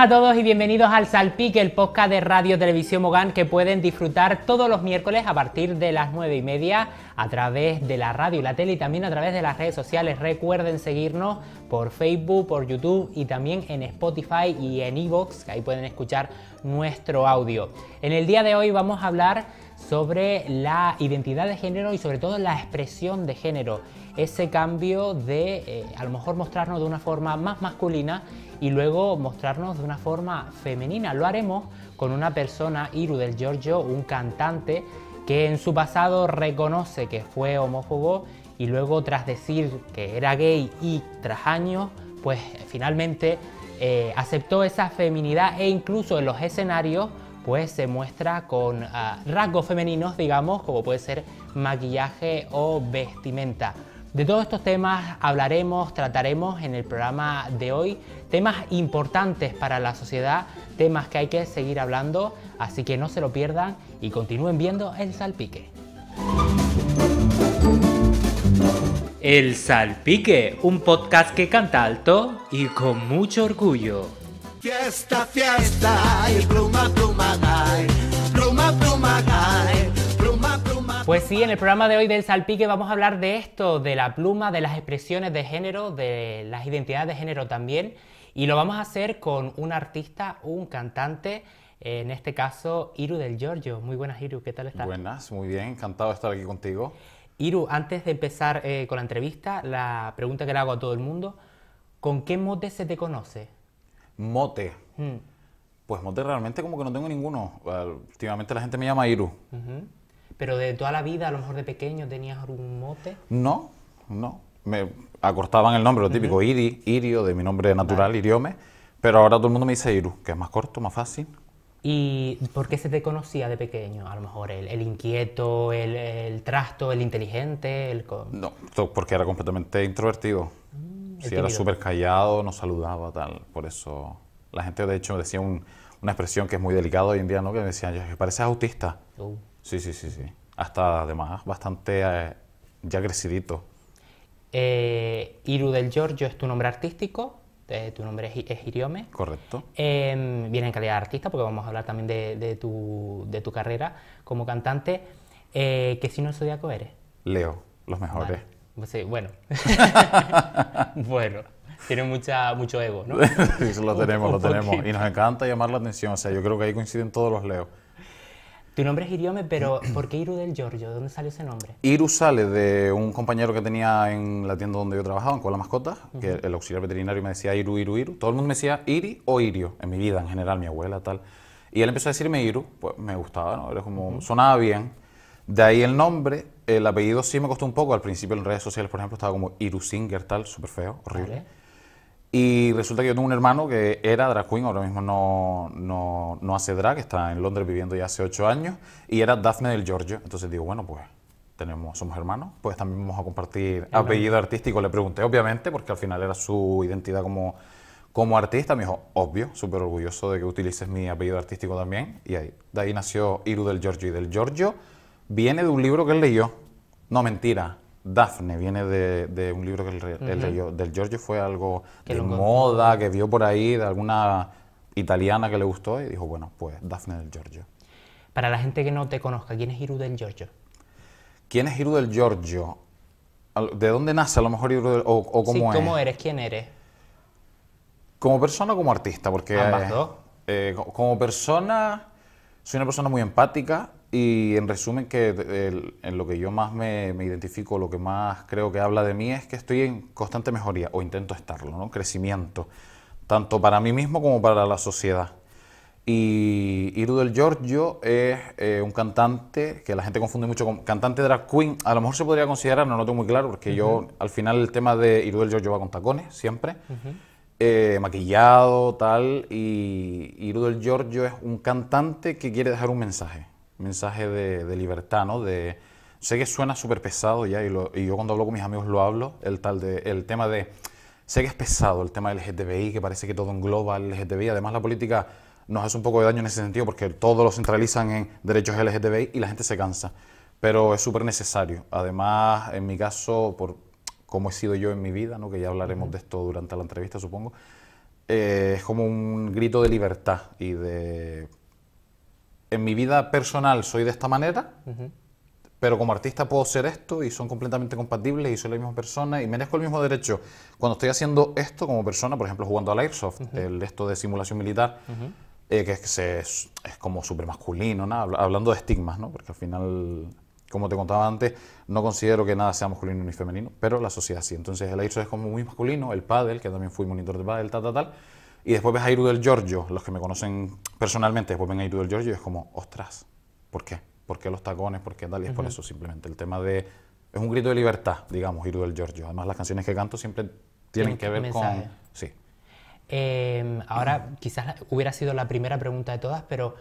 Hola a todos y bienvenidos al Salpique, el podcast de Radio Televisión Mogán que pueden disfrutar todos los miércoles a partir de las 9 y media a través de la radio y la tele y también a través de las redes sociales. Recuerden seguirnos por Facebook, por YouTube y también en Spotify y en Evox, que ahí pueden escuchar nuestro audio. En el día de hoy vamos a hablar sobre la identidad de género y sobre todo la expresión de género ese cambio de eh, a lo mejor mostrarnos de una forma más masculina y luego mostrarnos de una forma femenina. Lo haremos con una persona, Iru del Giorgio, un cantante que en su pasado reconoce que fue homófobo y luego tras decir que era gay y tras años, pues finalmente eh, aceptó esa feminidad e incluso en los escenarios pues se muestra con ah, rasgos femeninos, digamos, como puede ser maquillaje o vestimenta. De todos estos temas hablaremos, trataremos en el programa de hoy temas importantes para la sociedad, temas que hay que seguir hablando, así que no se lo pierdan y continúen viendo El Salpique. El Salpique, un podcast que canta alto y con mucho orgullo. Fiesta, fiesta, y pluma, pluma, pues sí, en el programa de hoy del Salpique vamos a hablar de esto, de la pluma, de las expresiones de género, de las identidades de género también. Y lo vamos a hacer con un artista, un cantante, en este caso Iru del Giorgio. Muy buenas Iru, ¿qué tal estás? Buenas, muy bien, encantado de estar aquí contigo. Iru, antes de empezar eh, con la entrevista, la pregunta que le hago a todo el mundo, ¿con qué mote se te conoce? Mote. Mm. Pues mote realmente como que no tengo ninguno. Últimamente la gente me llama Iru. ¿Pero de toda la vida, a lo mejor de pequeño, tenías algún mote? No, no. Me acortaban el nombre, lo típico, Iri, Irio, de mi nombre natural, Iriome. Pero ahora todo el mundo me dice Iru, que es más corto, más fácil. ¿Y por qué se te conocía de pequeño? A lo mejor el, inquieto, el, el, trasto, el inteligente, el... No, porque era completamente introvertido. Mm, si era súper callado, no saludaba, tal. Por eso la gente, de hecho, me decía una expresión que es muy delicada hoy en día, ¿no? Que me decían, pareces autista. Uh. Sí, sí, sí, sí. Hasta además bastante eh, ya crecidito. Eh, Iru del Giorgio es tu nombre artístico, eh, tu nombre es, Iriome. Correcto. Em, viene en calidad de artista, porque vamos a hablar también de, tu, carrera como cantante. ¿Qué signo zodiaco eres? Leo, los mejores. bueno. bueno, tiene mucha, mucho ego, ¿no? sí, lo tenemos, lo tenemos. Y nos encanta llamar la atención. O sea, yo creo que ahí coinciden todos los Leos. Tu nombre es Iriome, pero ¿por qué Iru del Giorgio? ¿De dónde salió ese nombre? Iru sale de un compañero que tenía en la tienda donde yo trabajaba, en Con la Mascota, que el auxiliar veterinario me decía Iru, Iru, Iru. Todo el mundo me decía Iri o Irio, en mi vida en general, mi abuela, tal. Y él empezó a decirme Iru, pues me gustaba, ¿no? Era como, sonaba bien. De ahí el nombre, el apellido sí me costó un poco. Al principio en redes sociales, por ejemplo, estaba como Iru Singer, tal, súper feo, horrible. Y resulta que yo tengo un hermano que era drag queen, ahora mismo no, hace drag, está en Londres viviendo ya hace ocho años, y era Daphne del Giorgio. Entonces digo, bueno, pues tenemos, somos hermanos, pues también vamos a compartir apellido artístico. Le pregunté, obviamente, porque al final era su identidad como, como artista. Me dijo, obvio, súper orgulloso de que utilices mi apellido artístico también. Y ahí, de ahí nació Iru del Giorgio. Y del Giorgio viene de un libro que él leyó. No, mentira. Daphne, viene de, un libro que el, del Giorgio fue algo de moda que vio por ahí de alguna italiana que le gustó y dijo, bueno, pues Daphne del Giorgio. Para la gente que no te conozca, ¿quién es Hiru del Giorgio? ¿Quién es Hiru del Giorgio? ¿De dónde nace a lo mejor Hiru del o, cómo eres? ¿Quién eres? Como persona o como artista, porque... Eh, como persona, soy una persona muy empática, y en resumen, que en lo que yo más me, identifico, lo que más creo que habla de mí es que estoy en constante mejoría, o intento estarlo, ¿no? Crecimiento, tanto para mí mismo como para la sociedad. Y Irudel Giorgio es eh, un cantante que la gente confunde mucho con cantante drag queen. A lo mejor se podría considerar, no lo tengo muy claro, porque yo al final el tema de Irudel Giorgio va con tacones, siempre. Eh, maquillado, tal. Y Irudel Giorgio es un cantante que quiere dejar un mensaje mensaje de, libertad, ¿no? De, sé que suena súper pesado ya y, y, yo cuando hablo con mis amigos lo hablo, el, tal de, el tema de, sé que es pesado el tema del LGTBI, que parece que todo engloba el LGTBI, además la política nos hace un poco de daño en ese sentido porque todo lo centralizan en derechos LGTBI y la gente se cansa, pero es súper necesario. Además, en mi caso, por cómo he sido yo en mi vida, ¿no? que ya hablaremos de esto durante la entrevista, supongo, eh, es como un grito de libertad y de en mi vida personal soy de esta manera, pero como artista puedo ser esto y son completamente compatibles y soy la misma persona y merezco el mismo derecho. Cuando estoy haciendo esto como persona, por ejemplo, jugando al Airsoft, el, esto de simulación militar, eh, que, es, como súper masculino, hablando de estigmas, ¿no? porque al final, como te contaba antes, no considero que nada sea masculino ni femenino, pero la sociedad sí. Entonces el Airsoft es como muy masculino, el paddle, que también fui monitor de paddle, tal, tal, tal y después ves a Iru del Giorgio, los que me conocen personalmente, después ven a Iru del Giorgio y es como, ostras, ¿por qué? ¿Por qué los tacones? ¿Por qué tal? Y es por eso simplemente el tema de... Es un grito de libertad, digamos, Iru del Giorgio. Además las canciones que canto siempre tienen que ver con... Sí. Em, ahora quizás hubiera sido la primera pregunta de todas, pero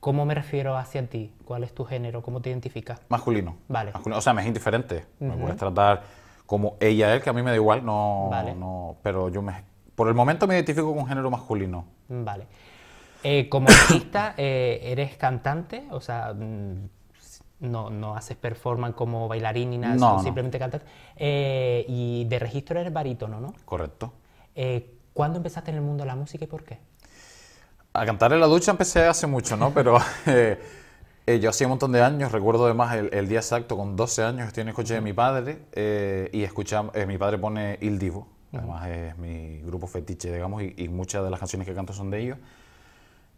¿cómo me refiero hacia ti? ¿Cuál es tu género? ¿Cómo te identificas? Masculino. Vale. O sea, me es indiferente. Me puedes tratar como ella, él, que a mí me da igual, no, no pero yo me por el momento me identifico con género masculino. Mm, vale. Eh, como artista, eh, ¿eres cantante? O sea, mm, no, no haces performance como bailarín ni nada, simplemente cantas. Eh, y de registro eres barítono, ¿no? Correcto. ¿Cuándo empezaste en el mundo de la música y por qué? A cantar en la ducha empecé hace mucho, ¿no? Pero yo hacía un montón de años, recuerdo además el, el, día exacto, con 12 años, estoy en el coche de mi padre y escuchamos, mi padre pone Il Divo Además es mi grupo fetiche, digamos, y, muchas de las canciones que canto son de ellos.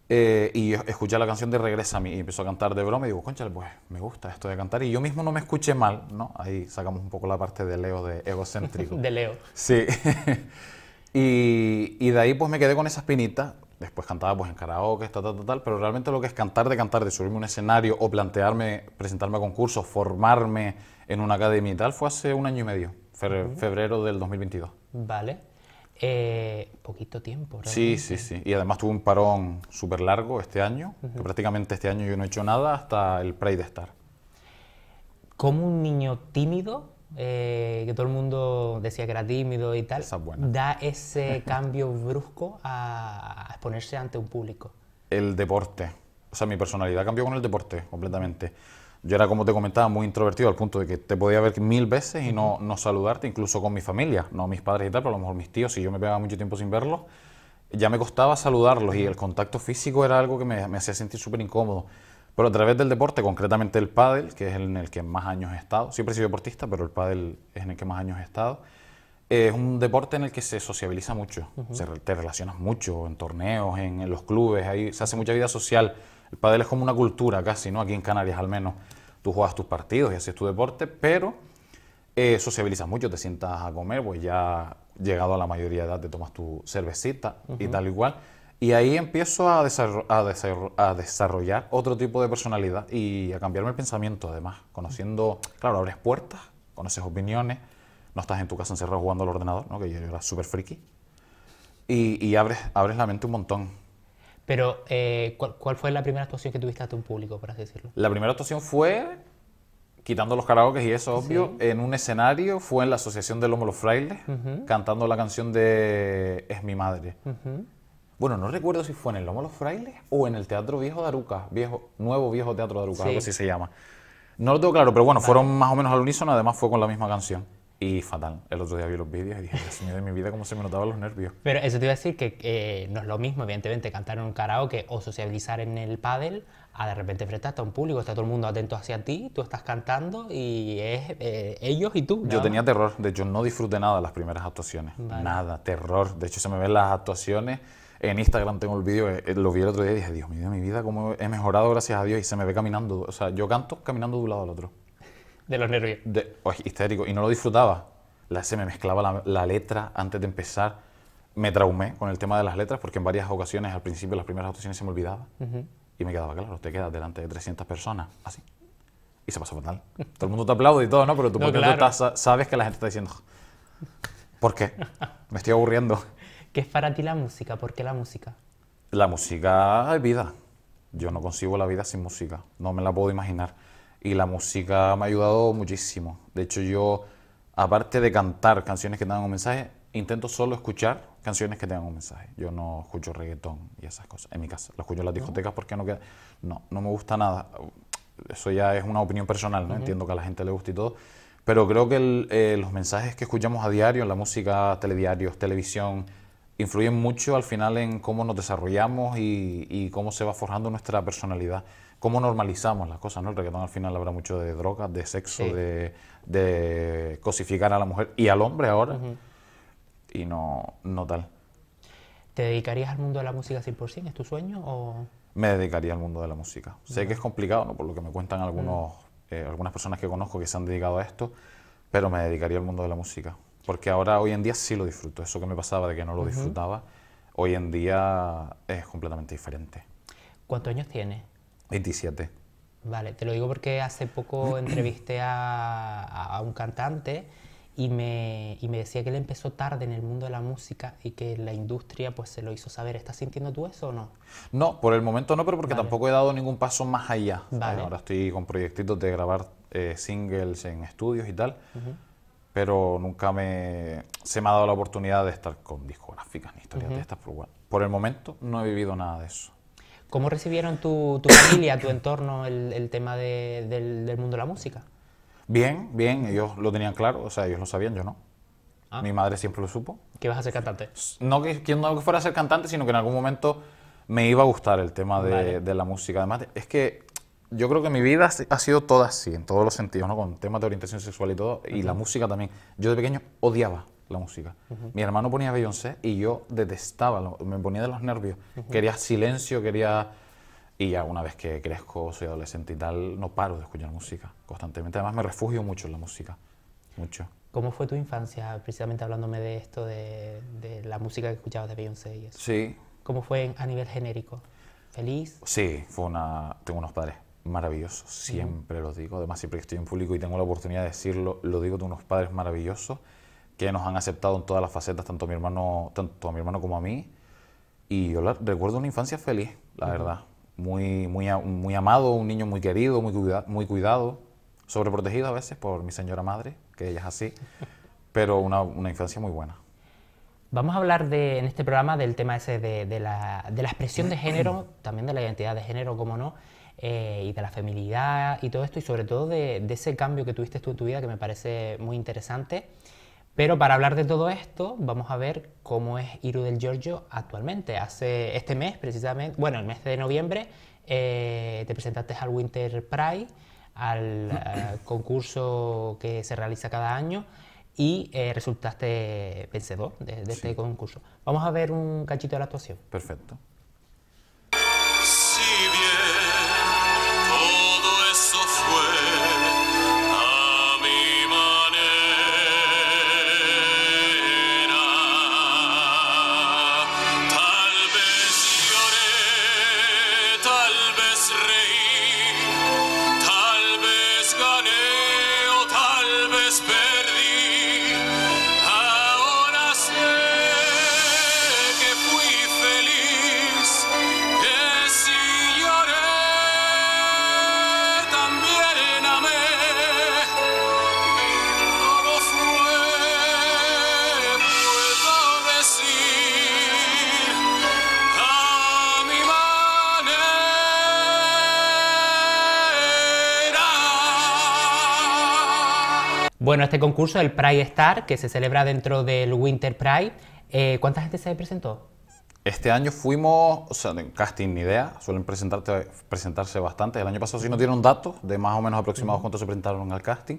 Eh, y escuché la canción de Regresa a mí y empezó a cantar de broma y digo, concha, pues me gusta esto de cantar. Y yo mismo no me escuché mal, ¿no? Ahí sacamos un poco la parte de Leo, de egocéntrico. de Leo. Sí. y, de ahí pues me quedé con esas pinitas. después cantaba pues en karaoke, tal, tal, tal, pero realmente lo que es cantar de cantar, de subirme a un escenario o plantearme, presentarme a concursos, formarme en una academia y tal, fue hace un año y medio, febrero del 2022. ¿vale? Eh, poquito tiempo. ¿verdad? Sí, sí, sí. Y además tuve un parón súper largo este año, prácticamente este año yo no he hecho nada hasta el Pride Star. Como un niño tímido, eh, que todo el mundo decía que era tímido y tal, da ese cambio brusco a exponerse ante un público? El deporte. O sea, mi personalidad cambió con el deporte completamente. Yo era, como te comentaba, muy introvertido al punto de que te podía ver mil veces y no, no saludarte, incluso con mi familia, no mis padres y tal, pero a lo mejor mis tíos, y yo me pegaba mucho tiempo sin verlos, ya me costaba saludarlos y el contacto físico era algo que me, me hacía sentir súper incómodo. Pero a través del deporte, concretamente el pádel, que es en el que más años he estado, siempre he sido deportista, pero el pádel es en el que más años he estado, eh, es un deporte en el que se sociabiliza mucho, te relacionas mucho en torneos, en, en los clubes, ahí se hace mucha vida social. El pádel es como una cultura casi, ¿no? Aquí en Canarias al menos tú juegas tus partidos y haces tu deporte, pero eh, sociabilizas mucho, te sientas a comer, pues ya llegado a la mayoría de edad te tomas tu cervecita y tal igual. Y, ahí empiezo a, desarrollar otro tipo de personalidad y a cambiarme el pensamiento además, conociendo, claro, abres puertas, conoces opiniones, no estás en tu casa encerrado jugando al ordenador, ¿no? que yo era súper friki, y, abres la mente un montón. Pero, eh, ¿cuál, fue la primera actuación que tuviste ante un público, por así decirlo? La primera actuación fue, quitando los karaokes y eso, obvio, en un escenario, fue en la Asociación del Lomo Los Frailes, cantando la canción de Es mi madre. Bueno, no recuerdo si fue en el Lomo Los Frailes o en el Teatro Viejo de Aruca, viejo, nuevo Viejo Teatro de Aruca, algo así se llama. No lo tengo claro, pero bueno, fueron más o menos al unísono, además fue con la misma canción. Y fatal. El otro día vi los vídeos y dije, Dios mío de mi vida, cómo se me notaban los nervios. Pero eso te iba a decir que no es lo mismo, evidentemente, cantar en un karaoke o sociabilizar en el pádel a de repente frente a un público, está todo el mundo atento hacia ti, tú estás cantando y es eh, ellos y tú. Yo tenía terror, de hecho no disfruté nada de las primeras actuaciones, nada, terror. De hecho se me ven las actuaciones, en Instagram tengo el vídeo, eh, lo vi el otro día y dije, Dios mío, mi vida, cómo he mejorado gracias a Dios y se me ve caminando, o sea, yo canto caminando de un lado al otro. De los nervios. De, histérico. Y no lo disfrutaba. La, se me mezclaba la, letra antes de empezar. Me traumé con el tema de las letras porque en varias ocasiones, al principio, las primeras actuaciones se me olvidaba. Y me quedaba, claro, te quedas delante de 300 personas, así. Y se pasó fatal. Todo el mundo te aplaude y todo, ¿no? Pero tú sabes que la gente está diciendo, ¿por qué? Me estoy aburriendo. ¿Qué es para ti la música? ¿Por qué la música? La música es vida. Yo no consigo la vida sin música. No me la puedo imaginar y la música me ha ayudado muchísimo. De hecho, yo, aparte de cantar canciones que tengan un mensaje, intento solo escuchar canciones que tengan un mensaje. Yo no escucho reggaetón y esas cosas en mi casa. Lo escucho en las discotecas porque no queda... No, no me gusta nada. Eso ya es una opinión personal, ¿no? Entiendo que a la gente le guste y todo. Pero creo que eh, los mensajes que escuchamos a diario en la música, telediarios, televisión, influyen mucho al final en cómo nos desarrollamos y, y cómo se va forjando nuestra personalidad cómo normalizamos las cosas, ¿no? El reggaetón al final habrá mucho de drogas, de sexo, de, cosificar a la mujer y al hombre ahora, y no, no tal. ¿Te dedicarías al mundo de la música 100%? ¿Es tu sueño o...? Me dedicaría al mundo de la música. Sé que es complicado, ¿no? por lo que me cuentan algunos, eh, algunas personas que conozco que se han dedicado a esto, pero me dedicaría al mundo de la música. Porque ahora, hoy en día, sí lo disfruto. Eso que me pasaba de que no lo disfrutaba, hoy en día es completamente diferente. ¿Cuántos años tienes? 27. Vale, te lo digo porque hace poco entrevisté a, un cantante y me, y me, decía que él empezó tarde en el mundo de la música y que la industria pues se lo hizo saber. ¿Estás sintiendo tú eso o no? No, por el momento no, pero porque tampoco he dado ningún paso más allá. Ahora estoy con proyectitos de grabar eh, singles en estudios y tal, pero nunca me, se me ha dado la oportunidad de estar con discográficas ni historias de estas. Por, por el momento no he vivido nada de eso. ¿Cómo recibieron tu, familia, tu entorno, el, tema del, mundo de la música? Bien, bien, ellos lo tenían claro, o sea, ellos lo sabían, yo no. Ah. Mi madre siempre lo supo. ¿Que vas a ser cantante? No que, no que fuera a ser cantante, sino que en algún momento me iba a gustar el tema de, la música. Además, es que yo creo que mi vida ha sido toda así, en todos los sentidos, ¿no? Con temas de orientación sexual y todo, y la música también. Yo de pequeño odiaba la música. Mi hermano ponía Beyoncé y yo detestaba, me ponía de los nervios. Quería silencio, quería... Y ya una vez que crezco, soy adolescente y tal, no paro de escuchar música constantemente. Además me refugio mucho en la música, mucho. ¿Cómo fue tu infancia, precisamente hablándome de esto, de, la música que escuchabas de Beyoncé y eso? Sí. ¿Cómo fue a nivel genérico? ¿Feliz? Sí, fue una... tengo unos padres maravillosos, siempre lo digo. Además, siempre que estoy en público y tengo la oportunidad de decirlo, lo digo, tengo unos padres maravillosos que nos han aceptado en todas las facetas, tanto a mi hermano, tanto mi hermano como a mí. Y yo recuerdo una infancia feliz, la verdad. Muy, muy, muy amado, un niño muy querido, muy, muy cuidado, sobreprotegido a veces por mi señora madre, que ella es así, pero una, una infancia muy buena. Vamos a hablar de, en este programa del tema ese de, la, de expresión de género, también de la identidad de género, como no, eh, y de la feminidad y todo esto, y sobre todo de, de ese cambio que tuviste tú en tu vida que me parece muy interesante. Pero para hablar de todo esto, vamos a ver cómo es Iru del Giorgio actualmente. Hace este mes, precisamente, bueno, el mes de noviembre, eh, te presentaste al Winter Pride, al eh, concurso que se realiza cada año, y eh, resultaste vencedor de, este concurso. Vamos a ver un cachito de la actuación. Perfecto. Bueno, este concurso, el Pride Star, que se celebra dentro del Winter Pride, eh, ¿cuánta gente se presentó? Este año fuimos, o sea, en casting ni idea, suelen presentarse bastante. El año pasado sí nos dieron datos de más o menos aproximados cuántos se presentaron al casting,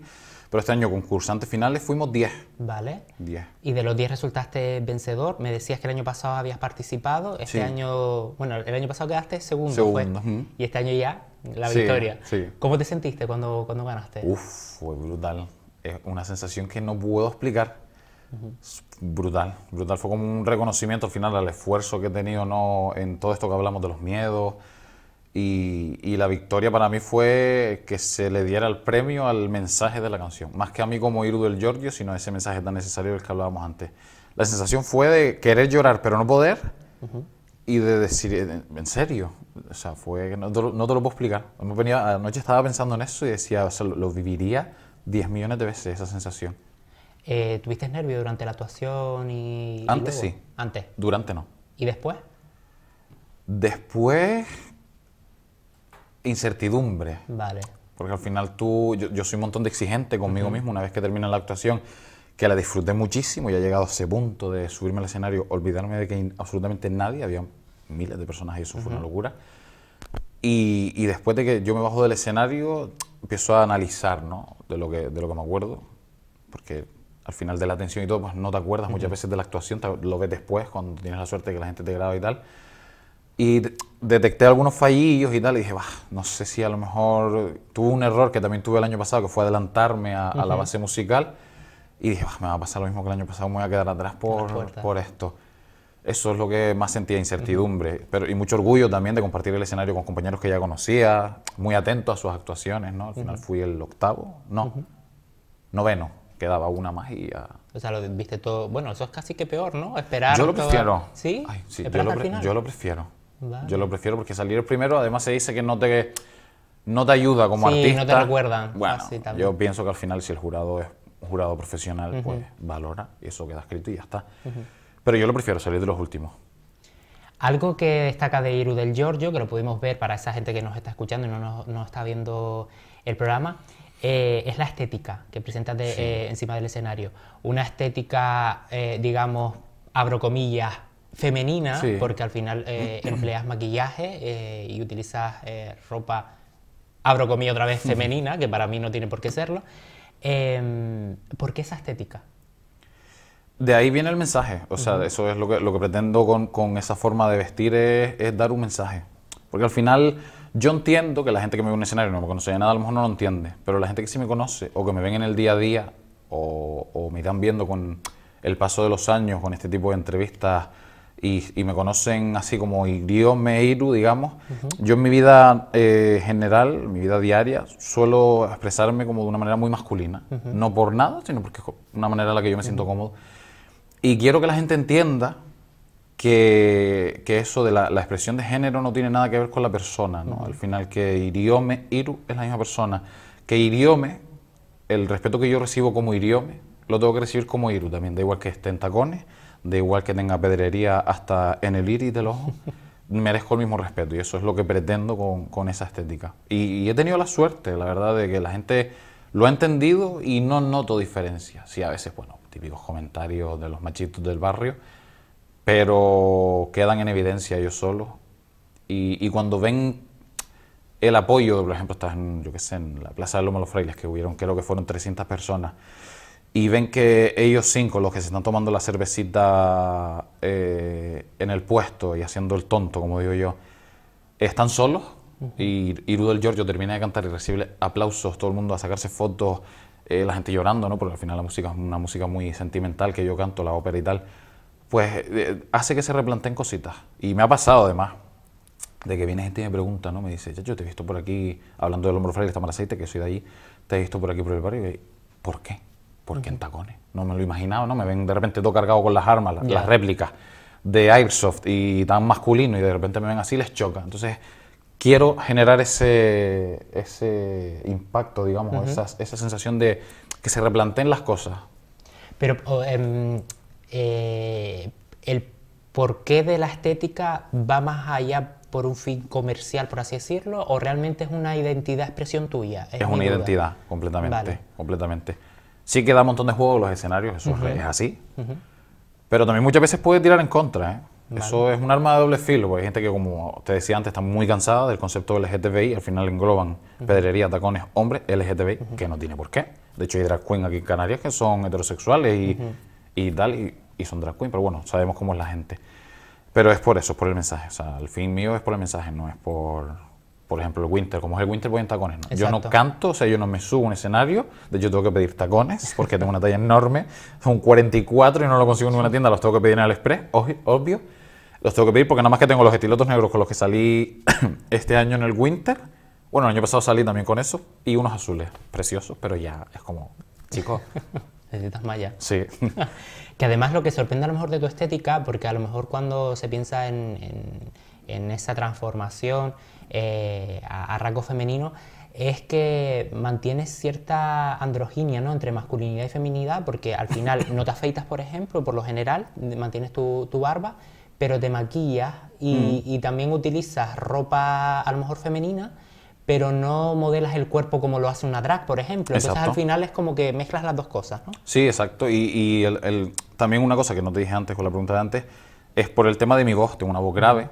pero este año concursantes finales fuimos 10. Vale. 10. Y de los 10 resultaste vencedor. Me decías que el año pasado habías participado, este año, bueno, el año pasado quedaste segundo. Pues. Segundo. Y este año ya la victoria. Sí. ¿Cómo te sentiste cuando, cuando ganaste? Uf, fue brutal es una sensación que no puedo explicar. Brutal, brutal. Fue como un reconocimiento al final al esfuerzo que he tenido ¿no? en todo esto que hablamos de los miedos. Y, la victoria para mí fue que se le diera el premio al mensaje de la canción. Más que a mí como Iru del Giorgio, sino ese mensaje tan necesario del que hablábamos antes. La sensación fue de querer llorar pero no poder y de decir, eh, en serio, o sea, fue, no te, lo, puedo explicar. Anoche estaba pensando en eso y decía, lo viviría 10 millones de veces esa sensación. Eh, ¿Tuviste nervio durante la actuación y. Antes sí. Antes. Durante no. ¿Y después? Después. Incertidumbre. Vale. Porque al final tú. Yo, soy un montón de exigente conmigo mismo una vez que termina la actuación, que la disfruté muchísimo y he llegado a ese punto de subirme al escenario, olvidarme de que absolutamente nadie, había miles de personas y eso fue una locura. Y, y después de que yo me bajo del escenario, empiezo a analizar, ¿no? De lo que, de lo que me acuerdo, porque al final de la atención y todo, pues no te acuerdas muchas veces de la actuación, lo ves después cuando tienes la suerte que la gente te graba y tal. Y detecté algunos fallillos y tal, y dije, no sé si a lo mejor tuve un error que también tuve el año pasado, que fue adelantarme a, la base musical, y dije, me va a pasar lo mismo que el año pasado, me voy a quedar atrás por, por esto eso es lo que más sentía incertidumbre, pero, y mucho orgullo también de compartir el escenario con compañeros que ya conocía, muy atento a sus actuaciones, ¿no? Al final fui el octavo, no, noveno, quedaba una más y ya. O sea, lo viste todo, bueno, eso es casi que peor, ¿no? Esperar. Yo lo prefiero. ¿Sí? yo, lo prefiero. Yo lo prefiero porque salir el primero, además se dice que no te, no te ayuda como artista. no te recuerdan. Bueno, yo pienso que al final si el jurado es un jurado profesional, pues valora y eso queda escrito y ya está pero yo lo prefiero salir de los últimos. Algo que destaca de Iru del Giorgio, que lo pudimos ver para esa gente que nos está escuchando y no, está viendo el programa, eh, es la estética que presenta eh, encima del escenario. Una estética, eh, digamos, abro comillas, femenina, porque al final empleas maquillaje y utilizas ropa, abro comillas otra vez, femenina, que para mí no tiene por qué serlo. Em, ¿Por qué esa estética? de ahí viene el mensaje. O sea, eso es lo que, lo que pretendo con, esa forma de vestir, es, dar un mensaje. Porque al final yo entiendo que la gente que me ve en un escenario no me conoce de nada, a lo mejor no lo entiende. Pero la gente que sí me conoce o que me ven en el día a día o, me están viendo con el paso de los años, con este tipo de entrevistas y, me conocen así como Iriome Iru, digamos, yo en mi vida eh, general, en mi vida diaria, suelo expresarme como de una manera muy masculina. No por nada, sino porque es una manera en la que yo me siento cómodo. Y quiero que la gente entienda que, eso de la, expresión de género no tiene nada que ver con la persona, Al final que iriome, iru es la misma persona, que iriome, el respeto que yo recibo como iriome, lo tengo que recibir como iru también, da igual que esté en tacones, da igual que tenga pedrería hasta en el iris del ojo. merezco el mismo respeto y eso es lo que pretendo con, esa estética. Y, y, he tenido la suerte, la verdad, de que la gente lo he entendido y no noto diferencia. Sí, a veces, bueno, típicos comentarios de los machitos del barrio, pero quedan en evidencia ellos solos. Y, cuando ven el apoyo, por ejemplo, estás en, yo qué sé, en la Plaza de Loma los Frailes, que hubieron, creo que fueron 300 personas, y ven que ellos cinco, los que se están tomando la cervecita eh, en el puesto y haciendo el tonto, como digo yo, están solos, y, Rudolf Giorgio termina de cantar y recibe aplausos, todo el mundo a sacarse fotos, eh, la gente llorando, ¿no? Porque al final la música es una música muy sentimental que yo canto, la ópera y tal. Pues eh, hace que se replanten cositas. Y me ha pasado además de que viene gente y me pregunta, ¿no? Me dice, yo te he visto por aquí, hablando del hombro frágil, está mal aceite, que soy de allí, te he visto por aquí por el barrio. Y, ¿Por qué? ¿Por qué en tacones? No me lo imaginaba, ¿no? Me ven de repente todo cargado con las armas, las réplicas de Airsoft y tan masculino, y de repente me ven así les choca. Entonces, quiero generar ese, ese impacto, digamos, esa, sensación de que se replanteen las cosas. Pero em, eh, el porqué de la estética va más allá por un fin comercial, por así decirlo, o realmente es una identidad, expresión tuya. Es, una identidad, completamente, completamente. Sí que da un montón de juego los escenarios, eso es así. Pero también muchas veces puede tirar en contra, ¿eh? Eso es un arma de doble filo, porque hay gente que, como te decía antes, está muy cansada del concepto LGTBI, al final engloban pedrería, tacones, hombres, LGTBI, que no tiene por qué. De hecho, hay drag queens aquí en Canarias que son heterosexuales y, y tal, y, son drag queen, pero bueno, sabemos cómo es la gente. Pero es por eso, es por el mensaje. O sea, el fin mío es por el mensaje, no es por, por ejemplo, el winter. Como es el winter, voy en tacones. ¿no? Yo no canto, o sea, yo no me subo a un escenario. De hecho, tengo que pedir tacones porque tengo una talla enorme. Son 44 y no lo consigo en ninguna tienda, los tengo que pedir en el express, obvio los tengo que pedir porque nada más que tengo los estilotos negros con los que salí este año en el winter. Bueno, el año pasado salí también con eso. Y unos azules, preciosos, pero ya es como, chicos. Necesitas malla. Sí. que además lo que sorprende a lo mejor de tu estética, porque a lo mejor cuando se piensa en, en, esa transformación eh, a, a rasgo femenino, es que mantienes cierta androginia ¿no? entre masculinidad y feminidad, porque al final no te afeitas, por ejemplo, por lo general, mantienes tu, tu barba, pero te maquillas mm. y, también utilizas ropa a lo mejor femenina, pero no modelas el cuerpo como lo hace una drag, por ejemplo. Entonces al final es como que mezclas las dos cosas, ¿no? Sí, exacto. Y, también una cosa que no te dije antes con la pregunta de antes, es por el tema de mi voz. Tengo una voz grave,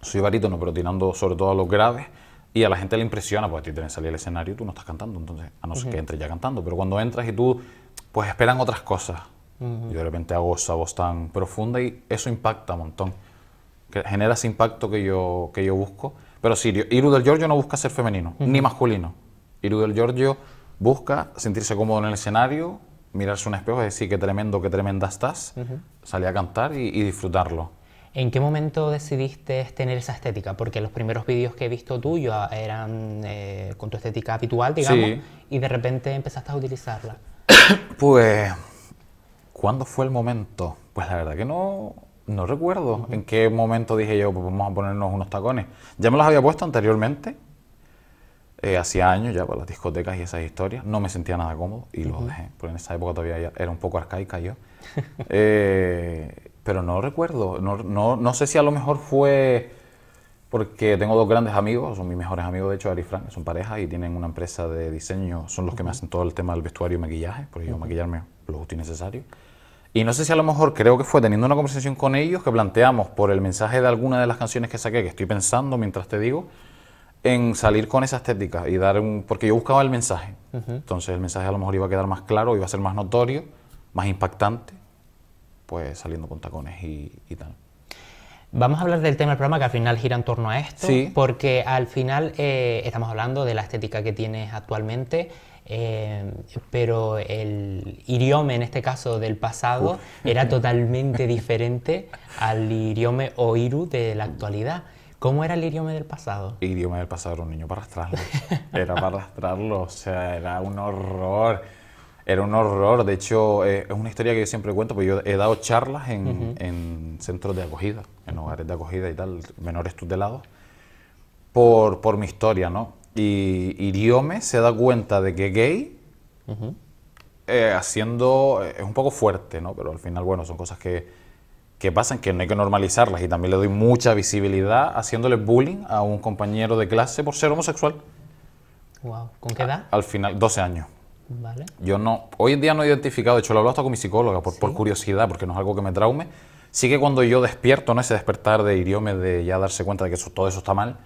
soy barítono, pero tirando sobre todo a los graves. Y a la gente le impresiona, porque a ti te salir al escenario y tú no estás cantando, entonces, a no ser que entres ya cantando. Pero cuando entras y tú, pues esperan otras cosas. Yo de repente hago esa voz tan profunda y eso impacta un montón. Que genera ese impacto que yo, que yo busco. Pero sí, Iru del Giorgio no busca ser femenino, ni masculino. Iru del Giorgio busca sentirse cómodo en el escenario, mirarse un espejo y decir qué tremendo, qué tremenda estás, salir a cantar y, disfrutarlo. ¿En qué momento decidiste tener esa estética? Porque los primeros vídeos que he visto tuyo ah, eran eh, con tu estética habitual, digamos, y de repente empezaste a utilizarla. pues ¿Cuándo fue el momento? Pues la verdad que no, no recuerdo en qué momento dije yo, pues vamos a ponernos unos tacones. Ya me los había puesto anteriormente, eh, hacía años ya por las discotecas y esas historias. No me sentía nada cómodo y los dejé, porque en esa época todavía era un poco arcaica yo. Eh, pero no recuerdo, no, sé si a lo mejor fue porque tengo dos grandes amigos, son mis mejores amigos, de hecho, Ari Frank, son pareja y tienen una empresa de diseño, son los que me hacen todo el tema del vestuario y maquillaje, porque yo maquillarme lo justo y necesario. Y no sé si a lo mejor creo que fue teniendo una conversación con ellos que planteamos por el mensaje de alguna de las canciones que saqué, que estoy pensando mientras te digo, en salir con esa estética y dar un... porque yo buscaba el mensaje. Entonces el mensaje a lo mejor iba a quedar más claro, iba a ser más notorio, más impactante, pues saliendo con tacones y, tal. Vamos a hablar del tema del programa que al final gira en torno a esto, sí. porque al final eh, estamos hablando de la estética que tienes actualmente, eh, pero el idioma, en este caso del pasado, era totalmente diferente al idioma oiru de la actualidad. ¿Cómo era el idioma del pasado? El idioma del pasado era un niño para arrastrarlo. Era para arrastrarlo, o sea, era un horror. Era un horror. De hecho, eh, es una historia que yo siempre cuento, porque yo he dado charlas en, centros de acogida, en hogares de acogida y tal, menores tutelados, por, por mi historia, ¿no? Y Iriome se da cuenta de que gay, eh, haciendo. Eh, es un poco fuerte, ¿no? Pero al final, bueno, son cosas que, pasan, que no hay que normalizarlas. Y también le doy mucha visibilidad haciéndole bullying a un compañero de clase por ser homosexual. Wow. ¿Con qué edad? Al final, 12 años. Vale. Yo no, hoy en día no he identificado, de hecho lo hablo hasta con mi psicóloga por, curiosidad, porque no es algo que me traume. Sí que cuando yo despierto, ¿no? ese despertar de Iriome, de ya darse cuenta de que todo eso está mal,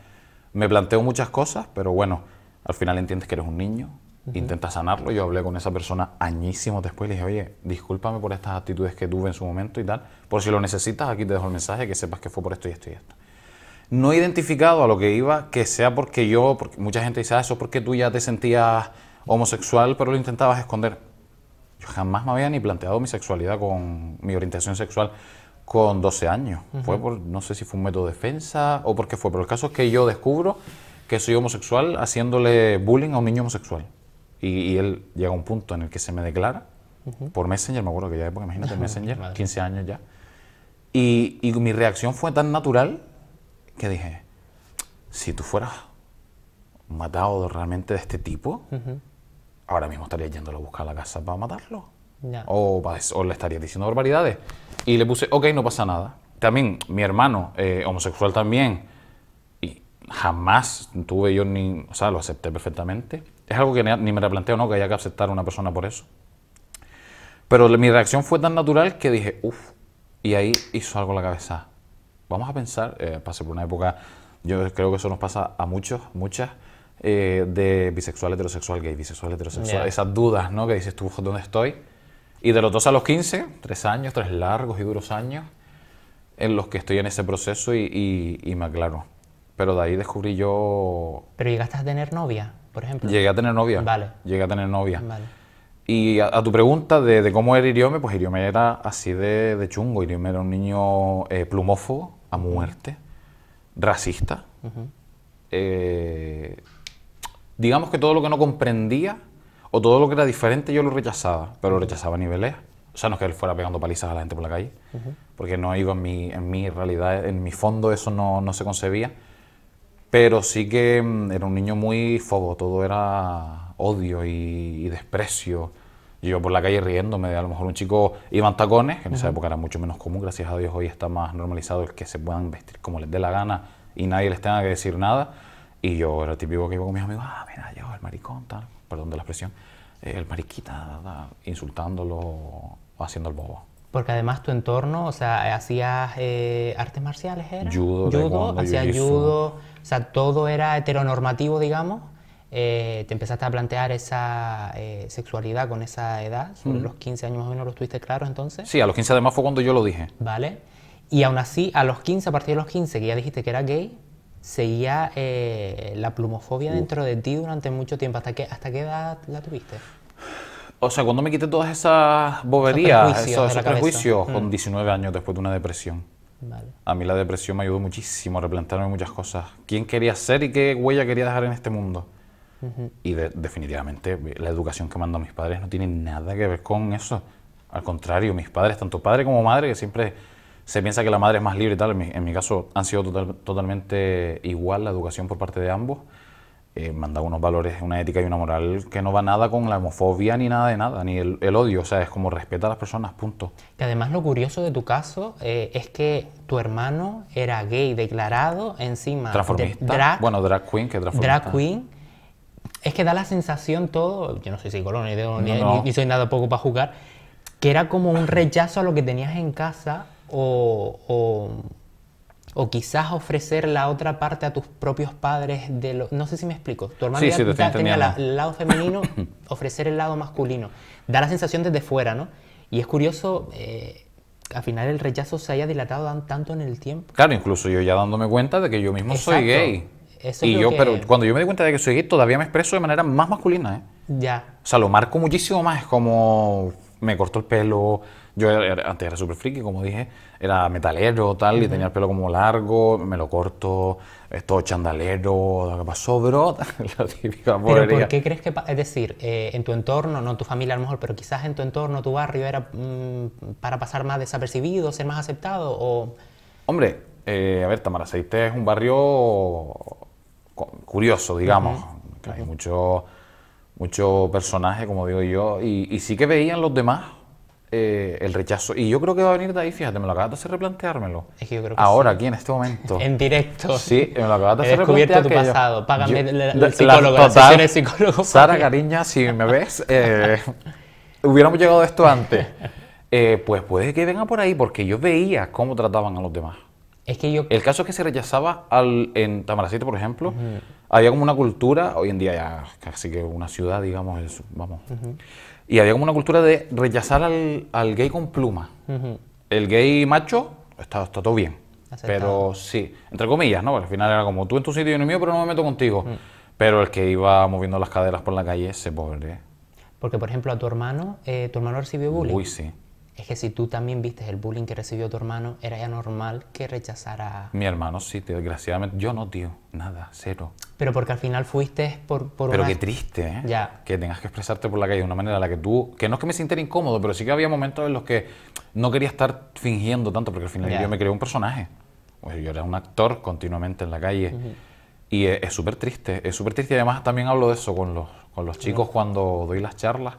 me planteo muchas cosas, pero bueno, al final entiendes que eres un niño, Intenta intentas sanarlo. Yo hablé con esa persona añísimo después y le dije, oye, discúlpame por estas actitudes que tuve en su momento y tal. Por si lo necesitas, aquí te dejo el mensaje que sepas que fue por esto y esto y esto. No he identificado a lo que iba que sea porque yo, porque mucha gente dice, ah, eso porque tú ya te sentías homosexual, pero lo intentabas esconder. Yo jamás me había ni planteado mi sexualidad con mi orientación sexual con 12 años. Fue por, no sé si fue un método de defensa o por qué fue, pero el caso es que yo descubro que soy homosexual haciéndole bullying a un niño homosexual. Y, él llega a un punto en el que se me declara por Messenger, me acuerdo que ya época, imagínate Messenger, 15 años ya. Y, mi reacción fue tan natural que dije, si tú fueras matado realmente de este tipo, ahora mismo estaría yéndolo a buscar a la casa para matarlo. O, o le estaría diciendo barbaridades. Y le puse, ok, no pasa nada. También mi hermano, eh, homosexual también, y jamás tuve yo ni, o sea, lo acepté perfectamente. Es algo que ni me la planteo, ¿no? Que haya que aceptar a una persona por eso. Pero mi reacción fue tan natural que dije, uff, y ahí hizo algo la cabeza. Vamos a pensar, eh, pasé por una época, yo creo que eso nos pasa a muchos, muchas, eh, de bisexual, heterosexual, gay, bisexual, heterosexual, esas dudas, ¿no? Que dices tú, ¿dónde estoy? Y de los dos a los 15, tres años, tres largos y duros años en los que estoy en ese proceso y, y, y me aclaro. Pero de ahí descubrí yo... ¿Pero llegaste a tener novia, por ejemplo? Llegué a tener novia. Vale. Llegué a tener novia. Vale. Y a, tu pregunta de, cómo era Iriome, pues Iriome era así de, chungo. Iriome era un niño eh, plumófobo a muerte, racista. Eh, digamos que todo lo que no comprendía o todo lo que era diferente yo lo rechazaba, pero lo rechazaba a niveles. O sea, no es que él fuera pegando palizas a la gente por la calle, porque no digo en mi, en mi realidad, en mi fondo eso no, se concebía, pero sí que mm, era un niño muy fogo, todo era odio y, desprecio. Yo por la calle riéndome de a lo mejor un chico iba en tacones, que en esa época era mucho menos común, gracias a Dios hoy está más normalizado el que se puedan vestir como les dé la gana y nadie les tenga que decir nada. Y yo era el típico que iba con mis amigos, ah, mira, yo, el maricón, tal perdón de la expresión, eh, el mariquita, insultándolo o haciendo el bobo. Porque además tu entorno, o sea, hacías eh, artes marciales, ¿era? Judo, judo hacías judo, o sea, todo era heteronormativo, digamos. Eh, te empezaste a plantear esa sexualidad con esa edad, sobre los 15 años más o menos, ¿los tuviste claro entonces? Sí, a los 15 además fue cuando yo lo dije. Vale. Y aún así, a los 15, a partir de los 15, que ya dijiste que era gay, seguía eh, la plumofobia dentro de ti durante mucho tiempo. ¿Hasta qué, hasta edad la tuviste? O sea, cuando me quité todas esas boberías, esos prejuicios, con 19 mm. años después de una depresión. A mí la depresión me ayudó muchísimo a replantearme muchas cosas. ¿Quién quería ser y qué huella quería dejar en este mundo? Y definitivamente la educación que mandan mis padres no tiene nada que ver con eso. Al contrario, mis padres, tanto padre como madre, que siempre se piensa que la madre es más libre y tal. En mi, caso han sido totalmente igual la educación por parte de ambos. Eh, manda unos valores, una ética y una moral que no va nada con la homofobia ni nada de nada, ni el, odio. O sea, es como respeta a las personas, punto. Que además lo curioso de tu caso eh, es que tu hermano era gay declarado encima. Transformista. bueno, drag queen, que transformista. Drag queen. Es que da la sensación todo, yo no soy psicólogo ni, ni soy nada poco para jugar, que era como un rechazo a lo que tenías en casa o, o, quizás ofrecer la otra parte a tus propios padres de no sé si me explico tu hermana sí, sí, tenía el lado femenino ofrecer el lado masculino da la sensación desde fuera no y es curioso eh, al final el rechazo se haya dilatado tanto en el tiempo claro incluso yo ya dándome cuenta de que yo mismo soy gay y yo, pero cuando yo me di cuenta de que soy gay, todavía me expreso de manera más masculina, ¿eh? Ya. O sea, lo marco muchísimo más, es como me corto el pelo, yo antes era súper friki, como dije, era metalero tal, y tenía el pelo como largo, me lo corto, es todo chandalero, ¿qué pasó, bro? Pero ¿por qué crees que, es decir, eh, en tu entorno, no en tu familia a lo mejor, pero quizás en tu entorno, tu barrio era mm, para pasar más desapercibido, ser más aceptado o... Hombre, eh, a ver, Tamara es un barrio curioso, digamos. Hay mucho, personaje, como digo yo, y sí que veían los demás eh, el rechazo. Y yo creo que va a venir de ahí, fíjate, me lo acabas de hacer replanteármelo. Es que yo creo que Ahora, aquí, en este momento. en directo. Sí, me lo acabas de hacer descubierto tu pasado. Yo, Págame el psicólogo, total, psicólogo. Sara, cariña, si me ves, eh, hubiéramos llegado a esto antes. Eh, pues puede que venga por ahí, porque yo veía cómo trataban a los demás. Es que yo... El caso es que se rechazaba al, en Tamaracete, por ejemplo, había como una cultura, hoy en día ya casi que una ciudad, digamos, vamos. Y había como una cultura de rechazar al, gay con pluma. El gay macho está, todo bien. Pero sí, entre comillas, ¿no? al final era como tú en tu sitio y en el mío, pero no me meto contigo. Mm. Pero el que iba moviendo las caderas por la calle, ese pobre. Porque, por ejemplo, a tu hermano, eh, tu hermano recibió bullying. Uy, sí es que si tú también viste el bullying que recibió tu hermano, era ya normal que rechazara... Mi hermano sí, desgraciadamente. Yo no, tío. Nada, cero. Pero porque al final fuiste por, Pero qué triste, ¿eh? Ya. Que tengas que expresarte por la calle de una manera en la que tú... Que no es que me sintiera incómodo, pero sí que había momentos en los que no quería estar fingiendo tanto, porque al final yo me creé un personaje. Pues yo era un actor continuamente en la calle. Y es súper triste, es súper triste. Y además también hablo de eso con los, con los chicos cuando doy las charlas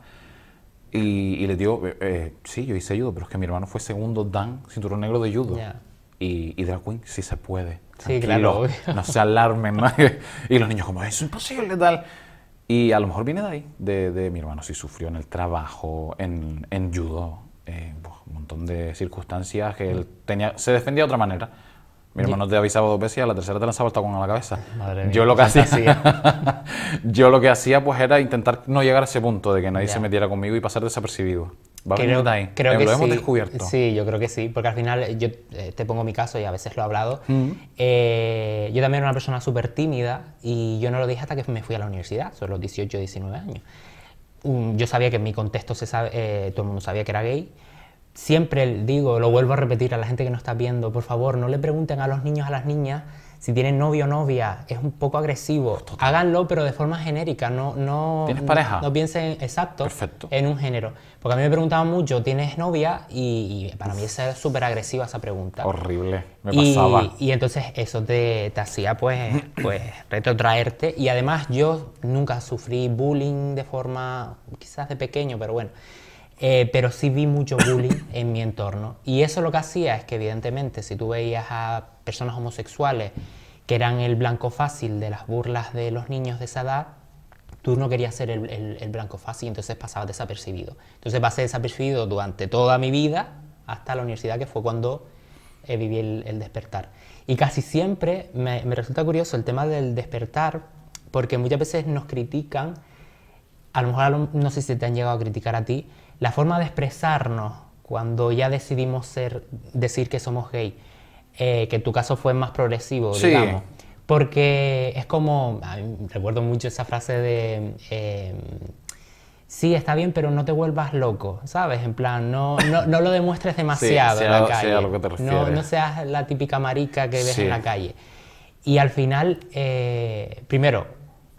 y, le le digo, eh, eh, sí, yo hice judo, pero es que mi hermano fue segundo dan, cinturón negro de judo. Y, y, drag queen, sí se puede. Sí, claro. No se alarmen. y los niños como, es imposible, tal. Y a lo mejor viene de ahí, de, de mi hermano sí sufrió en el trabajo, en, en judo, eh, pues, un montón de circunstancias que él tenía, se defendía de otra manera. Mi hermano te avisaba dos veces y a la tercera te lanzaba el tacón a la cabeza. Madre mía, yo lo que pues hacía, yo lo que hacía pues era intentar no llegar a ese punto de que nadie se metiera conmigo y pasar desapercibido. Va creo, que lo sí. hemos descubierto. Sí, yo creo que sí, porque al final eh, yo eh, te pongo mi caso y a veces lo he hablado. Mm. Eh, yo también era una persona súper tímida y yo no lo dije hasta que me fui a la universidad, son los 18, 19 años. Mm, yo sabía que en mi contexto se sabe, todo el mundo sabía que era gay siempre digo, lo vuelvo a repetir a la gente que nos está viendo, por favor, no le pregunten a los niños, a las niñas, si tienen novio o novia, es un poco agresivo. Háganlo, pero de forma genérica, no, no, pareja? no, piensen exacto en un género. Porque a mí me preguntaban mucho, ¿tienes novia? Y, para mí es súper agresiva esa pregunta. Horrible, me pasaba. Y entonces eso te, hacía pues, pues retrotraerte. Y además yo nunca sufrí bullying de forma, quizás de pequeño, pero bueno. Eh, pero sí vi mucho bullying en mi entorno. Y eso lo que hacía es que, evidentemente, si tú veías a personas homosexuales que eran el blanco fácil de las burlas de los niños de esa edad, tú no querías ser el, el, blanco fácil, entonces pasabas desapercibido. Entonces pasé desapercibido durante toda mi vida hasta la universidad, que fue cuando eh, viví el, el, despertar. Y casi siempre me, me resulta curioso el tema del despertar, porque muchas veces nos critican, a lo mejor no sé si te han llegado a criticar a ti, la forma de expresarnos cuando ya decidimos ser, decir que somos gay, eh, que en tu caso fue más progresivo, digamos. Porque es como, recuerdo mucho esa frase de, em, sí, está bien, pero no te vuelvas loco, ¿sabes? En plan, no, no, no lo demuestres demasiado en la calle. no, seas la típica marica que ves en la calle. Y al final, eh, primero,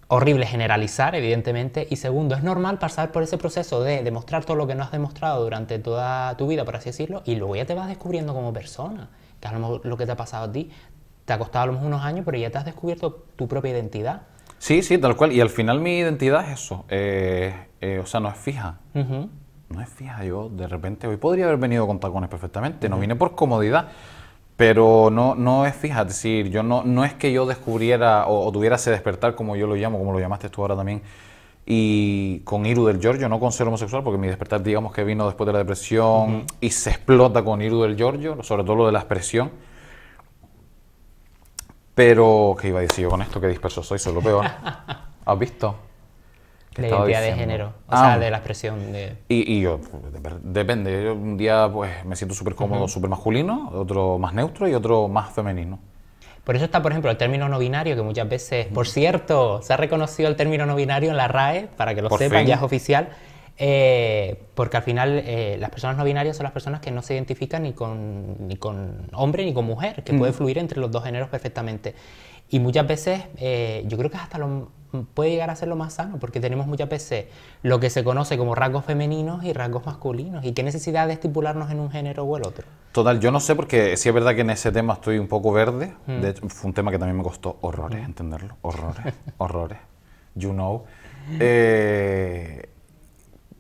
horrible generalizar, evidentemente, y segundo, es normal pasar por ese proceso de demostrar todo lo que no has demostrado durante toda tu vida, por así decirlo, y luego ya te vas descubriendo como persona, que lo que te ha pasado a ti te ha costado a lo mejor unos años, pero ya te has descubierto tu propia identidad. Sí, sí, tal cual, y al final mi identidad es eso, eh, eh, o sea, no es fija. No es fija, yo de repente hoy podría haber venido con tacones perfectamente, no vine por comodidad. Pero no, no es fija, es decir, yo no, no es que yo descubriera o, tuviera ese despertar, como yo lo llamo, como lo llamaste tú ahora también, y con Iru del Giorgio no con ser homosexual, porque mi despertar digamos que vino después de la depresión y se explota con Iru del Giorgio, sobre todo lo de la expresión. Pero, ¿qué iba a decir yo con esto? que disperso soy, soy lo peor. ¿Has visto? de identidad de género, o ah, sea, de la expresión de... Y, y yo, depende, yo un día pues me siento súper cómodo, súper masculino, otro más neutro y otro más femenino. Por eso está, por ejemplo, el término no binario, que muchas veces, por cierto, se ha reconocido el término no binario en la RAE, para que lo sepan, ya es oficial, eh, porque al final eh, las personas no binarias son las personas que no se identifican ni con, ni con hombre ni con mujer, que pueden puede fluir entre los dos géneros perfectamente. Y muchas veces, eh, yo creo que es hasta lo, puede llegar a ser lo más sano, porque tenemos muchas veces lo que se conoce como rasgos femeninos y rasgos masculinos. ¿Y qué necesidad de estipularnos en un género o el otro? Total, yo no sé, porque sí es verdad que en ese tema estoy un poco verde. Mm. fue un tema que también me costó horrores mm. entenderlo. Horrores, horrores. You know. Eh,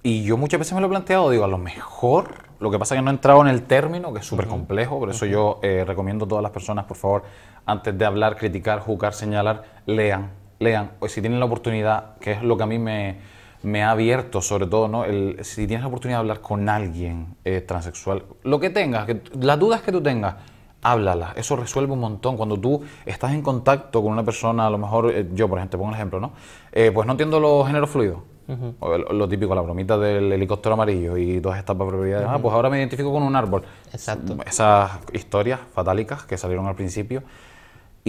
y yo muchas veces me lo he planteado, digo, a lo mejor lo que pasa es que no he entrado en el término, que es súper complejo, por eso yo eh, recomiendo a todas las personas, por favor, antes de hablar, criticar, juzgar, señalar, lean lean, o pues, si tienen la oportunidad, que es lo que a mí me, ha abierto, sobre todo, ¿no? si tienes la oportunidad de hablar con alguien eh, transexual, lo que tengas, las dudas que tú tengas, háblalas. Eso resuelve un montón. Cuando tú estás en contacto con una persona, a lo mejor, eh, yo, por ejemplo, pongo un ejemplo, ¿no? Eh, pues no entiendo los géneros fluidos. lo, típico, la bromita del helicóptero amarillo y todas estas propiedades. ah, pues ahora me identifico con un árbol. Exacto. Esas historias fatálicas que salieron al principio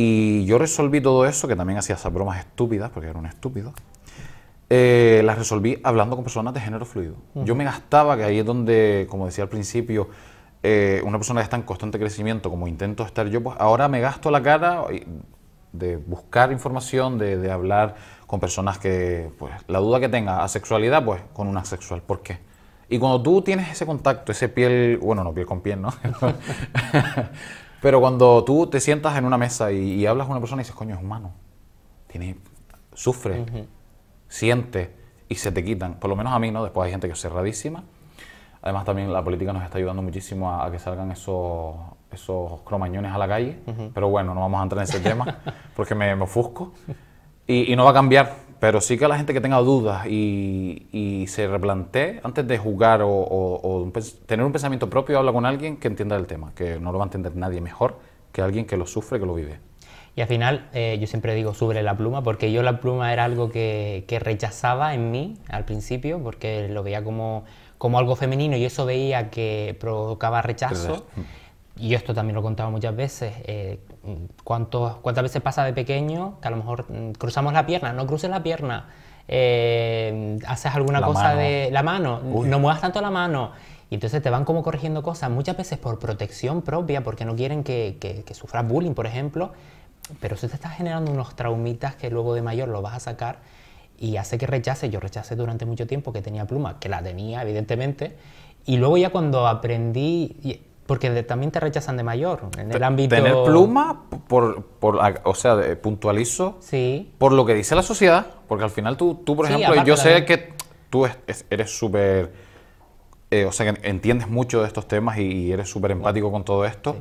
y yo resolví todo eso, que también hacía esas bromas estúpidas, porque era un estúpido. Eh, las resolví hablando con personas de género fluido. Yo me gastaba, que ahí es donde, como decía al principio, eh, una persona que está en constante crecimiento, como intento estar yo, pues ahora me gasto la cara de buscar información, de, hablar con personas que, pues, la duda que tenga, asexualidad, pues, con una asexual, ¿Por qué? Y cuando tú tienes ese contacto, ese piel, bueno, no piel con piel, ¿no? Pero cuando tú te sientas en una mesa y, hablas con una persona y dices, coño, es humano, tiene, sufre, siente y se te quitan. Por lo menos a mí, ¿no? Después hay gente que es cerradísima. Además también la política nos está ayudando muchísimo a, que salgan esos, esos cromañones a la calle. Pero bueno, no vamos a entrar en ese tema porque me, ofusco. Y, y no va a cambiar pero sí que a la gente que tenga dudas y, se replantee antes de jugar o, tener un pensamiento propio, habla con alguien que entienda el tema, que no lo va a entender nadie mejor que alguien que lo sufre, que lo vive. Y al final, eh, yo siempre digo sube la pluma, porque yo la pluma era algo que, rechazaba en mí al principio, porque lo veía como, como algo femenino y eso veía que provocaba rechazo. Y esto también lo contaba muchas veces. Eh, cuántas veces pasa de pequeño que a lo mejor mm, cruzamos la pierna, no cruces la pierna, eh, haces alguna cosa de la mano, no muevas tanto la mano. Y entonces te van como corrigiendo cosas, muchas veces por protección propia, porque no quieren que, sufra sufras bullying, por ejemplo, pero eso te está generando unos traumitas que luego de mayor lo vas a sacar y hace que rechace. Yo rechacé durante mucho tiempo que tenía pluma, que la tenía, evidentemente, y luego ya cuando aprendí, porque también te rechazan de mayor en el ámbito... Tener pluma, por, o sea, puntualizo sí. por lo que dice la sociedad, porque al final tú, tú por ejemplo, yo sé que tú eres súper... Eh, o sea, que entiendes mucho de estos temas y, eres súper empático con todo esto.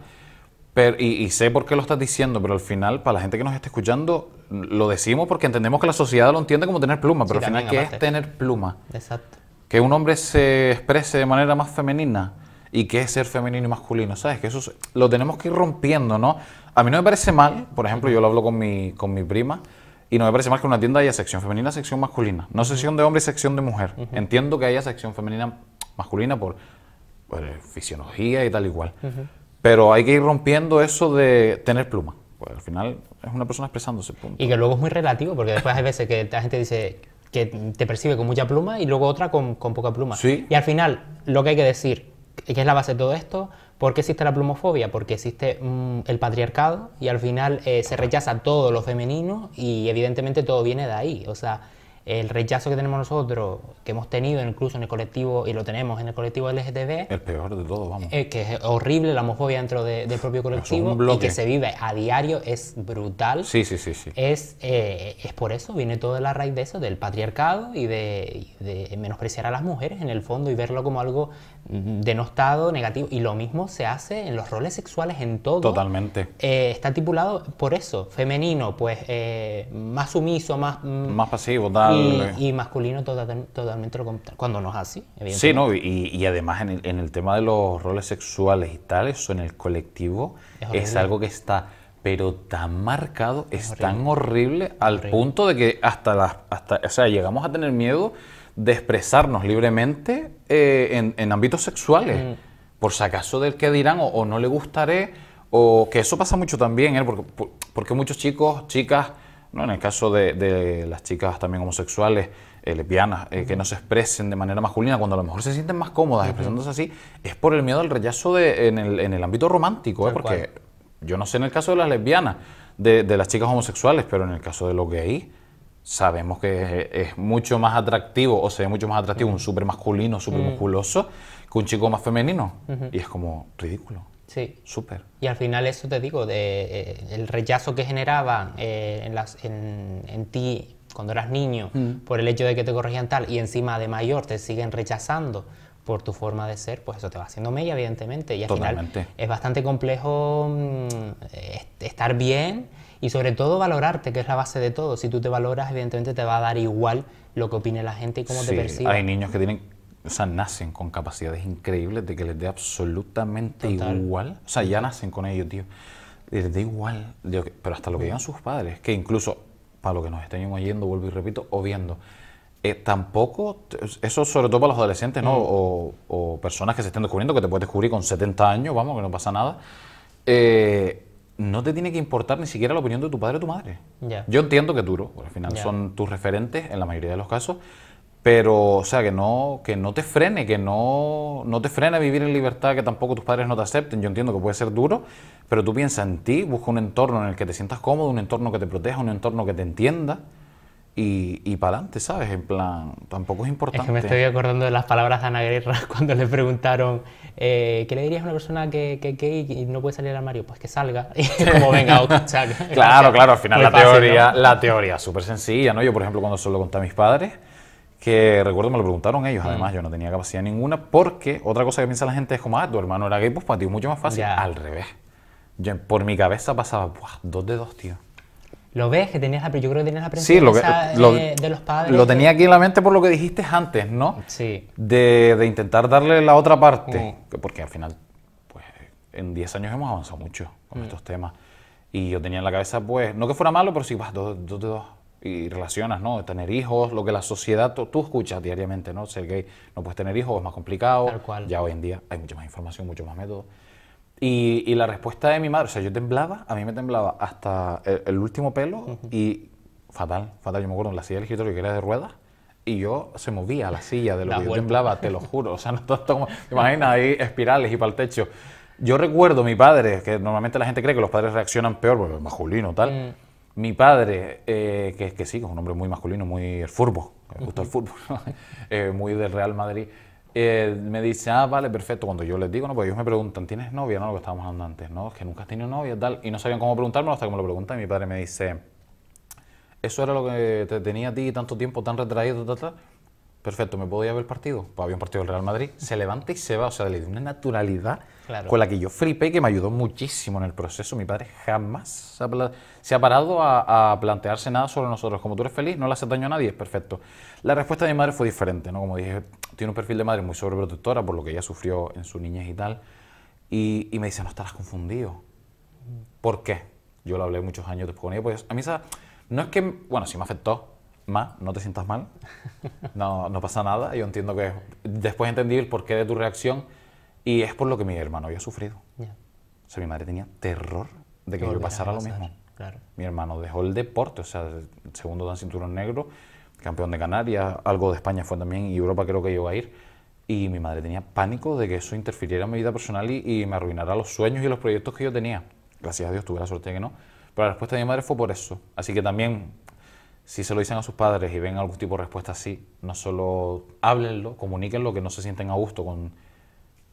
Pero, y, sé por qué lo estás diciendo, pero al final, para la gente que nos está escuchando, lo decimos porque entendemos que la sociedad lo entiende como tener pluma, pero al final, ¿qué es tener pluma? Exacto. Que un hombre se exprese de manera más femenina y qué es ser femenino y masculino, ¿sabes? Que eso lo tenemos que ir rompiendo, ¿no? A mí no me parece mal, por ejemplo, yo lo hablo con mi, con mi prima, y no me parece mal que en una tienda haya sección femenina, sección masculina, no sección de hombre sección de mujer. Entiendo que haya sección femenina, masculina por, eh, fisiología y tal igual. Pero hay que ir rompiendo eso de tener pluma. Pues al final es una persona expresándose. Punto. Y que luego es muy relativo, porque después hay veces que la gente dice que te percibe con mucha pluma y luego otra con, con poca pluma. ¿Sí? Y al final, lo que hay que decir ¿Qué es la base de todo esto? ¿Por qué existe la plumofobia? Porque existe mm, el patriarcado y al final eh, se rechaza todo lo femenino y evidentemente todo viene de ahí. O sea, el rechazo que tenemos nosotros, que hemos tenido incluso en el colectivo, y lo tenemos en el colectivo LGTB. El peor de todo, vamos. Eh, que es horrible la homofobia dentro del propio colectivo y que se vive a diario, es brutal. Sí, sí, sí. sí. Es, eh, es por eso, viene toda la raíz de eso, del patriarcado y de, y de, menospreciar a las mujeres en el fondo y verlo como algo denostado, negativo. Y lo mismo se hace en los roles sexuales en todo. Totalmente. Eh, está tipulado por eso. Femenino, pues eh, más sumiso, más... Mm, más pasivo, tal. Y, masculino totalmente lo Cuando no es así, Sí, no, y, además en el, tema de los roles sexuales y tal, eso en el colectivo es, algo que está pero tan marcado, es, tan horrible al punto de que hasta las... Hasta, o sea, llegamos a tener miedo de expresarnos libremente eh, en, ámbitos sexuales, mm. por si acaso del que dirán o, no le gustaré, o que eso pasa mucho también, ¿eh? porque, porque, muchos chicos, chicas, ¿no? en el caso de, las chicas también homosexuales, eh, lesbianas, que no se expresen de manera masculina, cuando a lo mejor se sienten más cómodas expresándose así, es por el miedo al rechazo de, en, el, ámbito romántico, porque yo no sé en el caso de las lesbianas, de, de, las chicas homosexuales, pero en el caso de los gays, sabemos que es, mucho más atractivo o se ve mucho más atractivo un súper masculino, súper mm. musculoso, que un chico más femenino. Y es como ridículo. Sí. Súper. Y al final eso te digo, de, eh, el rechazo que generaba eh, en, ti cuando eras niño mm. por el hecho de que te corregían tal y encima de mayor te siguen rechazando por tu forma de ser, pues eso te va haciendo media evidentemente. Y al final es bastante complejo mm, estar bien y sobre todo valorarte, que es la base de todo. Si tú te valoras, evidentemente te va a dar igual lo que opine la gente y cómo te percibe. Hay niños que tienen, o sea, nacen con capacidades increíbles de que les dé absolutamente igual. O sea, ya nacen con ellos, tío. Les da igual, pero hasta lo que digan sus padres, que incluso, para lo que nos estén oyendo, vuelvo y repito, o viendo, eh, tampoco, eso sobre todo para los adolescentes, ¿no? Mm. O, o, personas que se estén descubriendo, que te puedes descubrir con 70 años, vamos, que no pasa nada. Eh, no te tiene que importar ni siquiera la opinión de tu padre o tu madre. Yo entiendo que duro, porque al final son tus referentes en la mayoría de los casos, pero o sea, que no, que no te frene, que no, no te frene a vivir en libertad, que tampoco tus padres no te acepten. Yo entiendo que puede ser duro, pero tú piensa en ti, busca un entorno en el que te sientas cómodo, un entorno que te proteja, un entorno que te entienda y, para adelante, ¿sabes? En plan, tampoco es importante. Es que me estoy acordando de las palabras de Ana Guerra cuando le preguntaron, eh, ¿qué le dirías a una persona que, que, no puede salir al armario? Pues que salga. Y como venga, o chac, Claro, claro, al final la, teoría, la teoría súper sencilla, ¿no? Yo, por ejemplo, cuando solo conté a mis padres, que recuerdo me lo preguntaron ellos, mm. además yo no tenía capacidad ninguna, porque otra cosa que piensa la gente es como, ah, tu hermano era gay, pues para ti es mucho más fácil. Al revés. Yo, por mi cabeza pasaba, Buah, dos de dos, tío. Lo ves que tenías la, yo creo que tenías la lo de, los padres. Lo tenía aquí en la mente por lo que dijiste antes, ¿no? Sí. De, de intentar darle la otra parte, mm. porque al final, pues, en 10 años hemos avanzado mucho con mm. estos temas. Y yo tenía en la cabeza, pues, no que fuera malo, pero sí, vas dos, dos, dos, y relacionas, ¿no? Tener hijos, lo que la sociedad, tú, escuchas diariamente, ¿no? Ser gay, no puedes tener hijos, es más complicado. Tal cual. Ya hoy en día hay mucha más información, mucho más métodos. Y, la respuesta de mi madre, o sea, yo temblaba, a mí me temblaba hasta el, último pelo y fatal, fatal. Yo me acuerdo en la silla del escritorio que era de ruedas y yo se movía a la silla de lo que yo temblaba, te lo juro. O sea, no todo como. Imagina ahí espirales y para el techo. Yo recuerdo mi padre, que normalmente la gente cree que los padres reaccionan peor porque es masculino tal. Mm. Mi padre, eh, que, que sí, que es un hombre muy masculino, muy el furbo, me gusta el fútbol, eh, muy del Real Madrid. Eh, me dice, ah, vale, perfecto. Cuando yo les digo, no, pues ellos me preguntan, ¿tienes novia? No, lo que estábamos hablando antes, ¿no? Es que nunca has tenido novia, tal. Y no sabían cómo preguntármelo hasta que me lo preguntan. Y mi padre me dice, ¿eso era lo que te tenía a ti tanto tiempo, tan retraído, tal, Perfecto, ¿me podía haber ver partido? Pues había un partido del Real Madrid. Se levanta y se va. O sea, le una naturalidad con la que yo flipé y que me ayudó muchísimo en el proceso. Mi padre jamás se ha parado a, a plantearse nada sobre nosotros. Como tú eres feliz, no le haces daño a nadie, es perfecto. La respuesta de mi madre fue diferente, ¿no? Como dije, tiene un perfil de madre muy sobreprotectora por lo que ella sufrió en su niñez y tal. Y, me dice, no estarás confundido. ¿Por qué? Yo lo hablé muchos años después con ella. Pues a mí esa, no es que, bueno, sí me afectó, más, no te sientas mal, no, no pasa nada. Yo entiendo que después entendí el porqué de tu reacción y es por lo que mi hermano había sufrido. O sea, mi madre tenía terror de que yo pasara lo mismo. Claro. Mi hermano dejó el deporte, o sea, segundo dan cinturón negro, campeón de Canarias, algo de España fue también, y Europa creo que iba a ir. Y mi madre tenía pánico de que eso interfiriera en mi vida personal y, me arruinara los sueños y los proyectos que yo tenía. Gracias a Dios tuve la suerte de que no. Pero la respuesta de mi madre fue por eso. Así que también, si se lo dicen a sus padres y ven algún tipo de respuesta así, no solo háblenlo, comuníquenlo, que no se sienten a gusto con,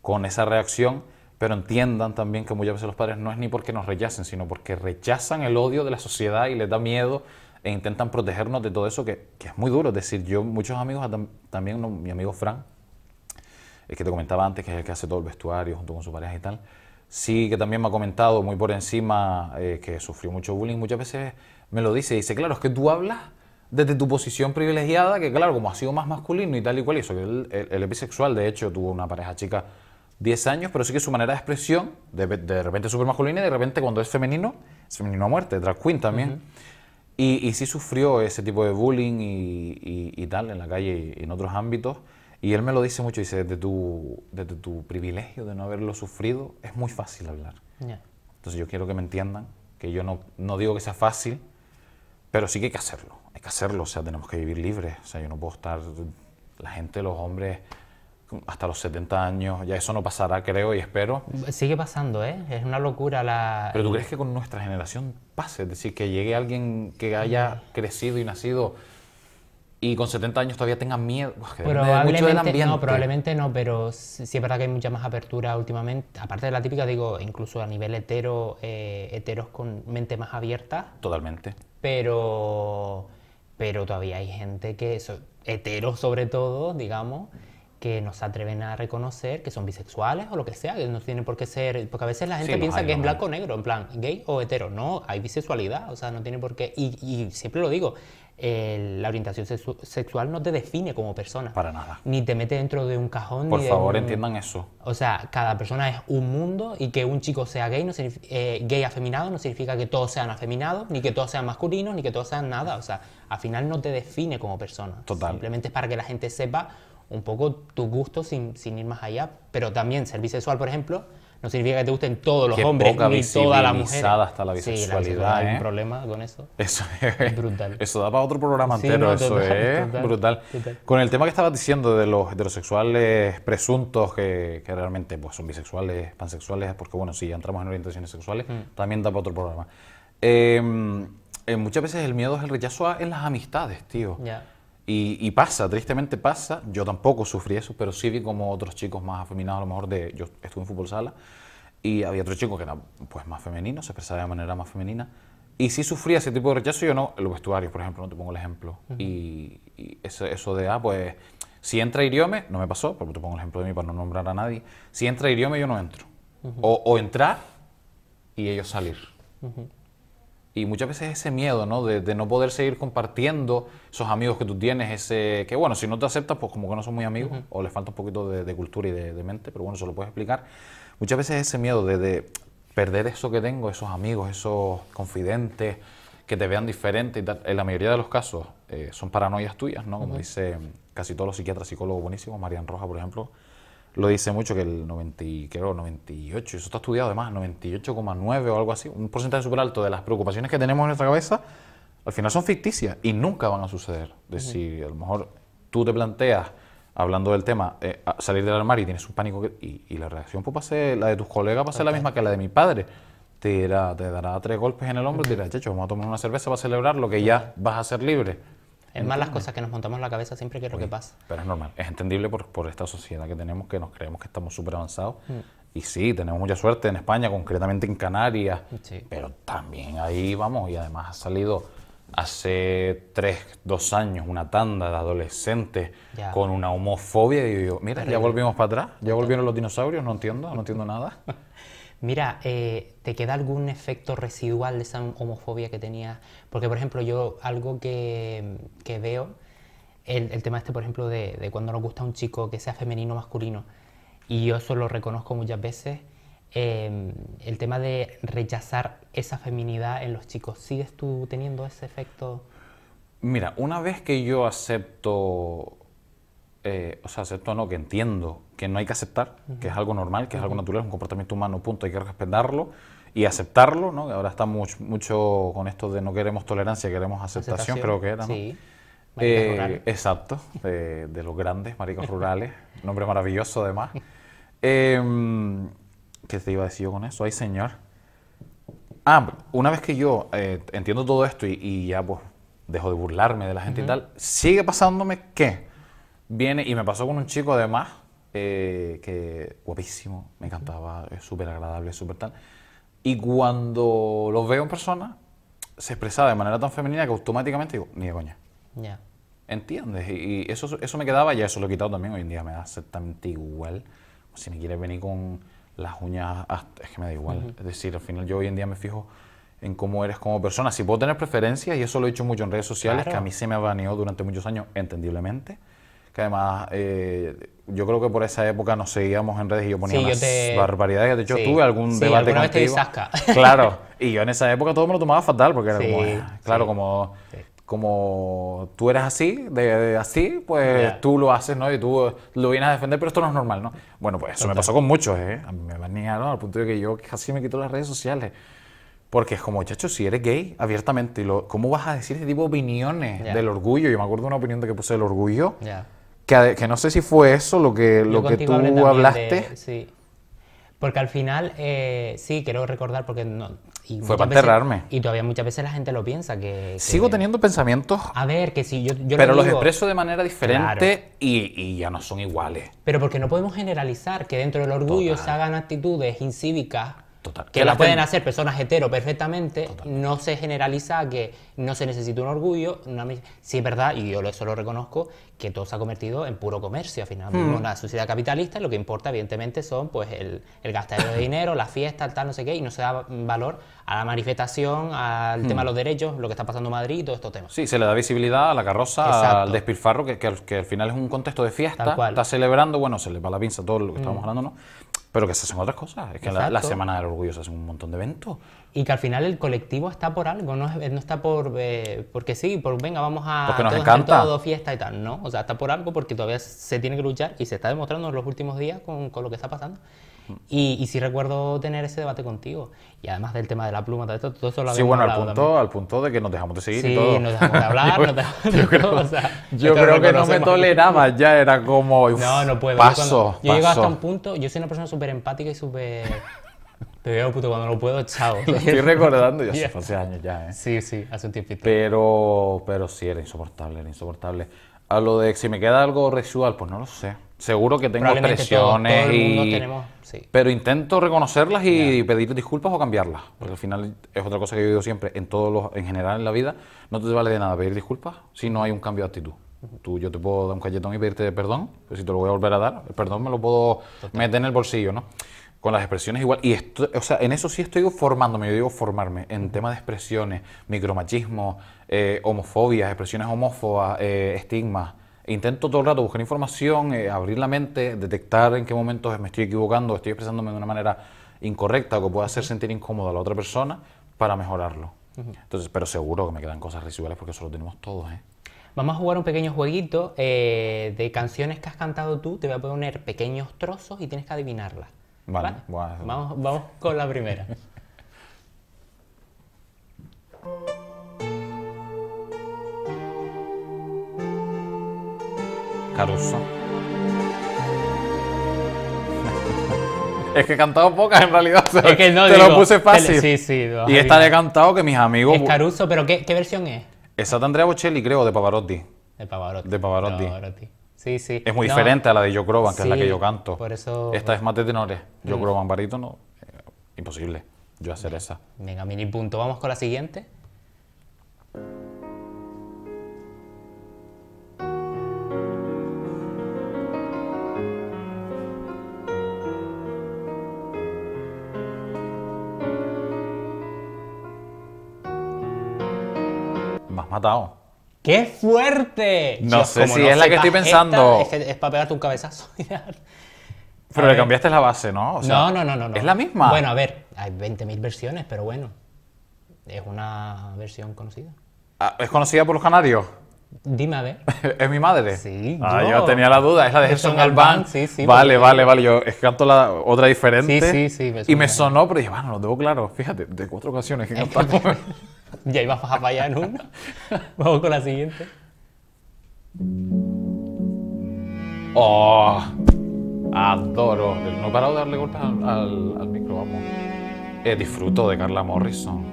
con esa reacción, pero entiendan también que muchas veces los padres no es ni porque nos rechacen, sino porque rechazan el odio de la sociedad y les da miedo e intentan protegernos de todo eso que, es muy duro. Es decir, yo, muchos amigos, también mi amigo Fran, el que te comentaba antes, que es el que hace todo el vestuario junto con su pareja y tal, sí que también me ha comentado muy por encima eh, que sufrió mucho bullying, muchas veces me lo dice, dice, claro, es que tú hablas desde tu posición privilegiada, que claro, como ha sido más masculino y tal y cual, y eso, que el, bisexual, de hecho, tuvo una pareja chica 10 años, pero sí que su manera de expresión, de, de repente súper masculina y de repente cuando es femenino, es femenino a muerte, drag también. Y, sí sufrió ese tipo de bullying y, y, tal en la calle y en otros ámbitos. Y él me lo dice mucho, dice, desde tu, desde tu privilegio de no haberlo sufrido, es muy fácil hablar. Entonces yo quiero que me entiendan, que yo no, no digo que sea fácil, pero sí que hay que hacerlo, hay que hacerlo, o sea, tenemos que vivir libres, o sea, yo no puedo estar, la gente, los hombres, hasta los 70 años, ya eso no pasará, creo y espero. Sigue pasando, ¿eh? Es una locura la... Pero tú crees que con nuestra generación pase, es decir, que llegue alguien que haya crecido y nacido y con 70 años todavía tenga miedo. probablemente, No, probablemente no, pero sí, es verdad que hay mucha más apertura últimamente. Aparte de la típica, digo, incluso a nivel hetero, eh, heteros con mente más abierta. Totalmente. Pero, pero todavía hay gente que, es heteros sobre todo, digamos, que nos atreven a reconocer que son bisexuales o lo que sea, que no tienen por qué ser, porque a veces la gente piensa que es blanco o negro, en plan gay o hetero, no, hay bisexualidad, o sea, no tiene por qué, y, siempre lo digo, la orientación sexual no te define como persona. Para nada. Ni te mete dentro de un cajón. Por favor, entiendan eso. O sea, cada persona es un mundo y que un chico sea gay, no eh, gay afeminado, no significa que todos sean afeminados, ni que todos sean masculinos, ni que todos sean nada. O sea, al final no te define como persona. Total. Simplemente es para que la gente sepa un poco tu gusto sin, ir más allá. Pero también ser bisexual, por ejemplo, no significa que te gusten todos los hombres ni toda la mujer. está la hay un ¿eh? problema con eso. Eso es brutal. Eso da para otro programa entero, eso es brutal. Con el tema que estabas diciendo de los heterosexuales presuntos que, realmente pues, son bisexuales, pansexuales, porque bueno, si entramos en orientaciones sexuales, mm. también da para otro programa. Em, eh, muchas veces el miedo es el rechazo en las amistades, tío. Y, pasa, tristemente pasa. Yo tampoco sufrí eso, pero sí vi como otros chicos más afeminados, a lo mejor de. Yo estuve en fútbol sala y había otro chicos que eran pues, más femenino, se expresaban de manera más femenina. Y sí sufría ese tipo de rechazo. Yo no, los vestuarios, por ejemplo, no te pongo el ejemplo. Y, eso, de, ah, pues, si entra Iriome, no me pasó, porque te pongo el ejemplo de mí para no nombrar a nadie. Si entra Iriome, yo no entro. o, entrar y ellos salir y muchas veces ese miedo, De, no poder seguir compartiendo esos amigos que tú tienes, ese que bueno, si no te aceptas, pues como que no son muy amigos, o les falta un poquito de, cultura y de, mente, pero bueno, se lo puedes explicar. Muchas veces ese miedo de, perder eso que tengo, esos amigos, esos confidentes, que te vean diferente y tal, en la mayoría de los casos eh, son paranoias tuyas, ¿no? Como dice casi todos los psiquiatras, psicólogos buenísimos, Marian Roja, por ejemplo, lo dice mucho, que el 90, creo, 98, eso está estudiado además, 98,9 o algo así, un porcentaje súper alto de las preocupaciones que tenemos en nuestra cabeza, al final son ficticias y nunca van a suceder. Es decir, a lo mejor tú te planteas, hablando del tema, eh, salir del armario y tienes un pánico y, la reacción pues, ser, la de tus colegas va a ser la misma que la de mi padre. Te, te dará tres golpes en el hombro y te dirá, vamos a tomar una cerveza para celebrar lo que ya vas a ser libre. Es más las cosas que nos montamos en la cabeza siempre que es lo que pasa. Pero es normal, es entendible por, esta sociedad que tenemos que nos creemos que estamos súper avanzados. Mm. Y sí, tenemos mucha suerte en España, concretamente en Canarias, pero también ahí vamos y además ha salido hace tres, dos años una tanda de adolescentes con una homofobia y yo, mira, ya volvimos para atrás, ya volvieron los dinosaurios, no entiendo, no entiendo nada. Mira, eh, ¿te queda algún efecto residual de esa homofobia que tenías porque, por ejemplo, yo algo que, que veo, el, tema este, por ejemplo, de, de, cuando nos gusta un chico que sea femenino o masculino, y yo eso lo reconozco muchas veces, em, el tema de rechazar esa feminidad en los chicos, ¿sigues tú teniendo ese efecto? Mira, una vez que yo acepto, eh, o sea, acepto no, que entiendo que no hay que aceptar, que es algo normal, que es algo natural, es un comportamiento humano, punto, hay que respetarlo, y aceptarlo, ¿no? Ahora está mucho, mucho con esto de no queremos tolerancia, queremos aceptación, creo que era, ¿no? Sí. Eh, exacto, de, los grandes maricos rurales, nombre maravilloso además. Em, ¿Qué te iba a decir yo con eso? Ay, señor. Ah, una vez que yo eh, entiendo todo esto y, ya pues dejo de burlarme de la gente y tal, sigue pasándome que viene, y me pasó con un chico además, eh, que guapísimo, me encantaba, es súper agradable, súper tal y cuando los veo en persona, se expresaba de manera tan femenina que automáticamente digo, ni de coña. Ya. ¿Entiendes? Y, eso, eso me quedaba, ya eso lo he quitado también hoy en día, me da exactamente igual. Si me quieres venir con las uñas, es que me da igual. Es decir, al final yo hoy en día me fijo en cómo eres como persona. Si puedo tener preferencias, y eso lo he hecho mucho en redes sociales, que a mí se me baneó durante muchos años, entendiblemente que además eh, yo creo que por esa época nos seguíamos en redes y yo ponía sí, unas yo te... barbaridades. hecho, sí. tuve algún debate claro, y yo en esa época todo me lo tomaba fatal porque era como, ah, claro, como, como tú eres así, de, así, pues tú lo haces, ¿no? Y tú lo vienes a defender, pero esto no es normal, ¿no? Bueno, pues eso me pasó con muchos, ¿eh? A mí me banearon al punto de que yo casi me quito las redes sociales. Porque es como, chacho, si eres gay, abiertamente, ¿cómo vas a decir ese tipo de opiniones del orgullo? Yo me acuerdo de una opinión que puse del orgullo. Que, no sé si fue eso lo que, lo que tú hablaste. sí. Porque al final, eh, sí, quiero recordar, porque no. fue para enterrarme. y todavía muchas veces la gente lo piensa. que, Sigo teniendo pensamientos. A ver, que si yo. yo pero los expreso de manera diferente y, ya no son iguales. Pero porque no podemos generalizar que dentro del orgullo se hagan actitudes incívicas que, la las pueden hacer personas hetero perfectamente, no se generaliza que no se necesita un orgullo. Si Sí, es verdad, y yo eso lo reconozco, que todo se ha convertido en puro comercio al final. la hmm. Una sociedad capitalista, lo que importa, evidentemente, son pues el, el de dinero, la fiesta, el tal, no sé qué, y no se da valor a la manifestación, al tema de hmm. los derechos, lo que está pasando en Madrid y todos estos temas. Sí, se le da visibilidad a la carroza, al despilfarro, que, al final es un contexto de fiesta. Está celebrando, bueno, se le va la pinza todo lo que hmm. estamos hablando, ¿no? Pero que se hacen otras cosas. Es que la, Semana del Orgullo se hacen un montón de eventos. Y que al final el colectivo está por algo, no, está por. Eh, porque sí, por venga, vamos a. Porque nos encanta. Todo, fiesta y tal. No, o sea, está por algo porque todavía se tiene que luchar y se está demostrando en los últimos días con, con lo que está pasando. Y, y sí recuerdo tener ese debate contigo. Y además del tema de la pluma, todo, esto, todo eso lo Sí, bueno, al punto, al punto de que nos dejamos de seguir sí, y nos dejamos de hablar, yo, yo creo, que no me toleraba, ya era como... no, no puedo. Paso, yo, llego hasta un punto, yo soy una persona súper empática y súper... Te veo, puto, cuando lo puedo, chao. estoy recordando ya hace años ya, ¿eh? Sí, sí, hace un tiempito. Pero, pero sí, era insoportable, era insoportable. A lo de si me queda algo residual, pues no lo sé. Seguro que tengo expresiones, y... Pero intento reconocerlas y pedir disculpas o cambiarlas. Porque al final es otra cosa que yo digo siempre, en todos los, en general en la vida, no te vale de nada pedir disculpas si no hay un cambio de actitud. Tú, yo te puedo dar un galletón y pedirte perdón, pero si te lo voy a volver a dar, el perdón me lo puedo meter en el bolsillo, ¿no? Con las expresiones igual. Y esto, o sea, en eso sí estoy formándome, yo digo formarme en temas de expresiones, micromachismo, eh, homofobias, expresiones homófobas, eh, estigmas intento todo el rato buscar información, eh, abrir la mente, detectar en qué momentos me estoy equivocando, estoy expresándome de una manera incorrecta o que pueda hacer sentir incómoda a la otra persona para mejorarlo. Entonces, pero seguro que me quedan cosas residuales porque eso lo tenemos todos, ¿eh? Vamos a jugar un pequeño jueguito eh, de canciones que has cantado tú. Te voy a poner pequeños trozos y tienes que adivinarlas. Vale. Vamos, vamos con la primera. Caruso. Es que he cantado pocas en realidad. es que no, te lo puse fácil. Y esta le he cantado que mis amigos. Es Caruso, pero ¿qué, versión es? Esa de Andrea Bocelli, creo, de Pavarotti. De Pavarotti. De Pavarotti. Sí, sí. Es muy diferente a la de Yo que es la que yo canto. Por eso. Esta es más de tenores. Yo Croban mm. barítono. Eh, imposible yo hacer esa. Venga, mini punto. Vamos con la siguiente. matado. ¡Qué fuerte! No sé si es la que estoy pensando. es, para pegarte un cabezazo. pero le cambiaste la base, ¿no? no, no, no, Es la misma. Bueno, a ver, hay 20.000 versiones, pero bueno. Es una versión conocida. Ah, ¿Es conocida por los canarios? Dime a ver. ¿Es mi madre? Sí. Ah, yo. tenía la duda, es la de Gerson Galván. Sí, sí. Vale, vale, vale. Yo es canto la otra diferente. Sí, sí, sí. y me sonó, pero dije, bueno, lo tengo claro. Fíjate, de cuatro ocasiones que he cantado. ya iba a fallar en una. Vamos con la siguiente. Oh, adoro. No he parado de darle golpes al, al, micro, vamos. Eh, disfruto de Carla Morrison.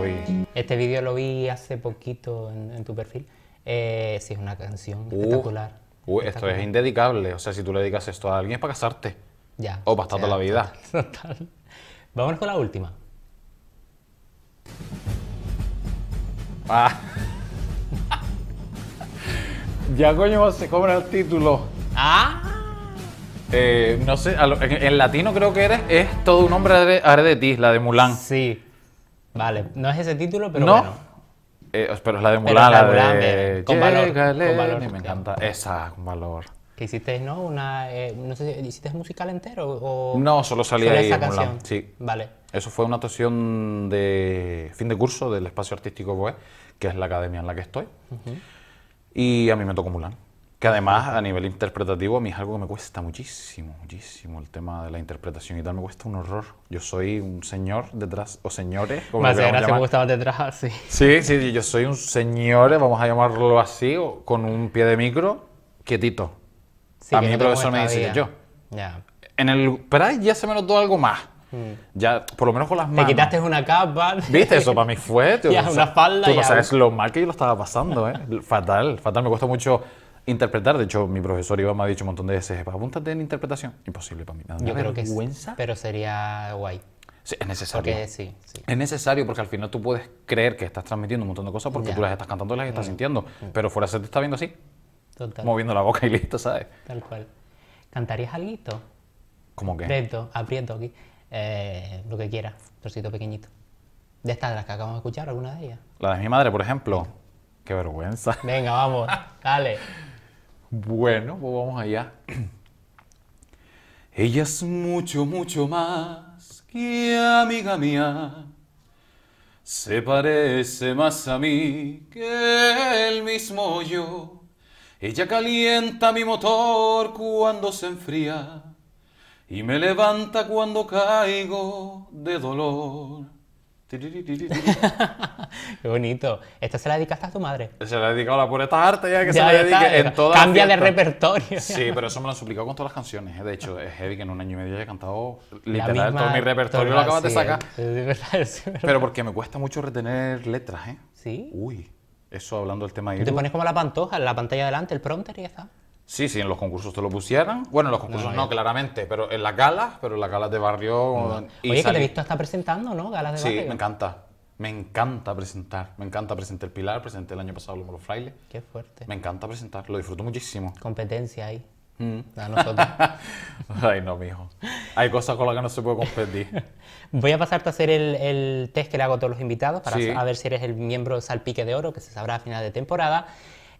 Uy. Este vídeo lo vi hace poquito en tu perfil. Eh, es una canción uh, uh esto es indedicable. O sea, si tú le dedicas esto a alguien es para casarte. Ya. O para estar toda la vida. Total, Vamos con la última. Ah. ya coño se cobra el título. Ah. Eh, no sé, en, latino creo que eres es todo un hombre haré de ti, la de Mulan. Sí. Vale, no es ese título, pero bueno. Eh, pero es la de Mulan, la, de... Eh, con, valor, con valor. Me encanta. Esa, con valor. Que hiciste, ¿no? Una, eh, no sé, ¿hiciste musical entero o...? No, solo salí ahí esa canción. Sí. Vale. Eso fue una actuación de fin de curso del Espacio Artístico BOE, que es la academia en la que estoy. Y a mí me tocó Mulan. Que además a nivel interpretativo a mí es algo que me cuesta muchísimo, muchísimo. El tema de la interpretación y tal me cuesta un horror. Yo soy un señor detrás, o señores. Como me gracia detrás ah, sí. Sí, sí, yo soy un señor, vamos a llamarlo así, con un pie de micro, quietito. a mí profesor me dice, yo. Ya. En el Pride ya se me notó algo más. Mm. Ya, por lo menos con las manos. Me quitaste una capa. ¿Viste? Eso para mí fue. Tío, ya, una falda. Tú sabes lo mal que yo lo estaba pasando, ¿eh? fatal, fatal. Me cuesta mucho interpretar. De hecho, mi profesor Iván me ha dicho un montón de veces, apúntate en interpretación. Imposible para mí. Nada. Yo creo que vergüenza? pero sería guay. Sí, es necesario. Porque, sí, Es necesario porque al final tú puedes creer que estás transmitiendo un montón de cosas porque tú las estás cantando, las estás mm. sintiendo. Mm. Pero fuera se te está viendo así. Total. Moviendo la boca y listo, ¿sabes? Tal cual. ¿Cantarías algo? ¿Cómo que? Aprieto, aprieto aquí. Eh, lo que quiera, trocito pequeñito. De estas de las que acabamos de escuchar, alguna de ellas. La de mi madre, por ejemplo. Qué vergüenza. Venga, vamos, dale. Bueno, pues vamos allá. Ella es mucho, mucho más que amiga mía. Se parece más a mí que el mismo yo. Ella calienta mi motor cuando se enfría y me levanta cuando caigo de dolor. Qué bonito. esto se la dedicaste a tu madre? Se la he dedicado a la pura arte, ya que se la dedique en todas Cambia de repertorio. Sí, pero eso me lo han suplicado con todas las canciones. Eh. De hecho, es heavy que en un año y medio haya cantado literal todo mi repertorio, lo acabas de sacar. Pero porque me cuesta mucho retener letras, ¿eh? Sí. Uy, eso hablando del tema de... Te pones como la pantoja, la pantalla delante, el prompter y ya está. Sí, sí, en los concursos te lo pusieran. Bueno, en los concursos no, claramente, pero en las galas, pero en las galas de barrio. Y Oye, que te he visto hasta presentando, ¿no? Galas de barrio. Sí, me encanta. Me encanta presentar. Me encanta presentar el Pilar, presenté el año pasado los Frailes. Qué fuerte. Me encanta presentar, lo disfruto muchísimo. Competencia ahí. Mm. A nosotros. Ay, no, mijo. Hay cosas con las que no se puede competir. Voy a pasarte a hacer el, test que le hago a todos los invitados para ver si eres el miembro Salpique de Oro, que se sabrá a final de temporada.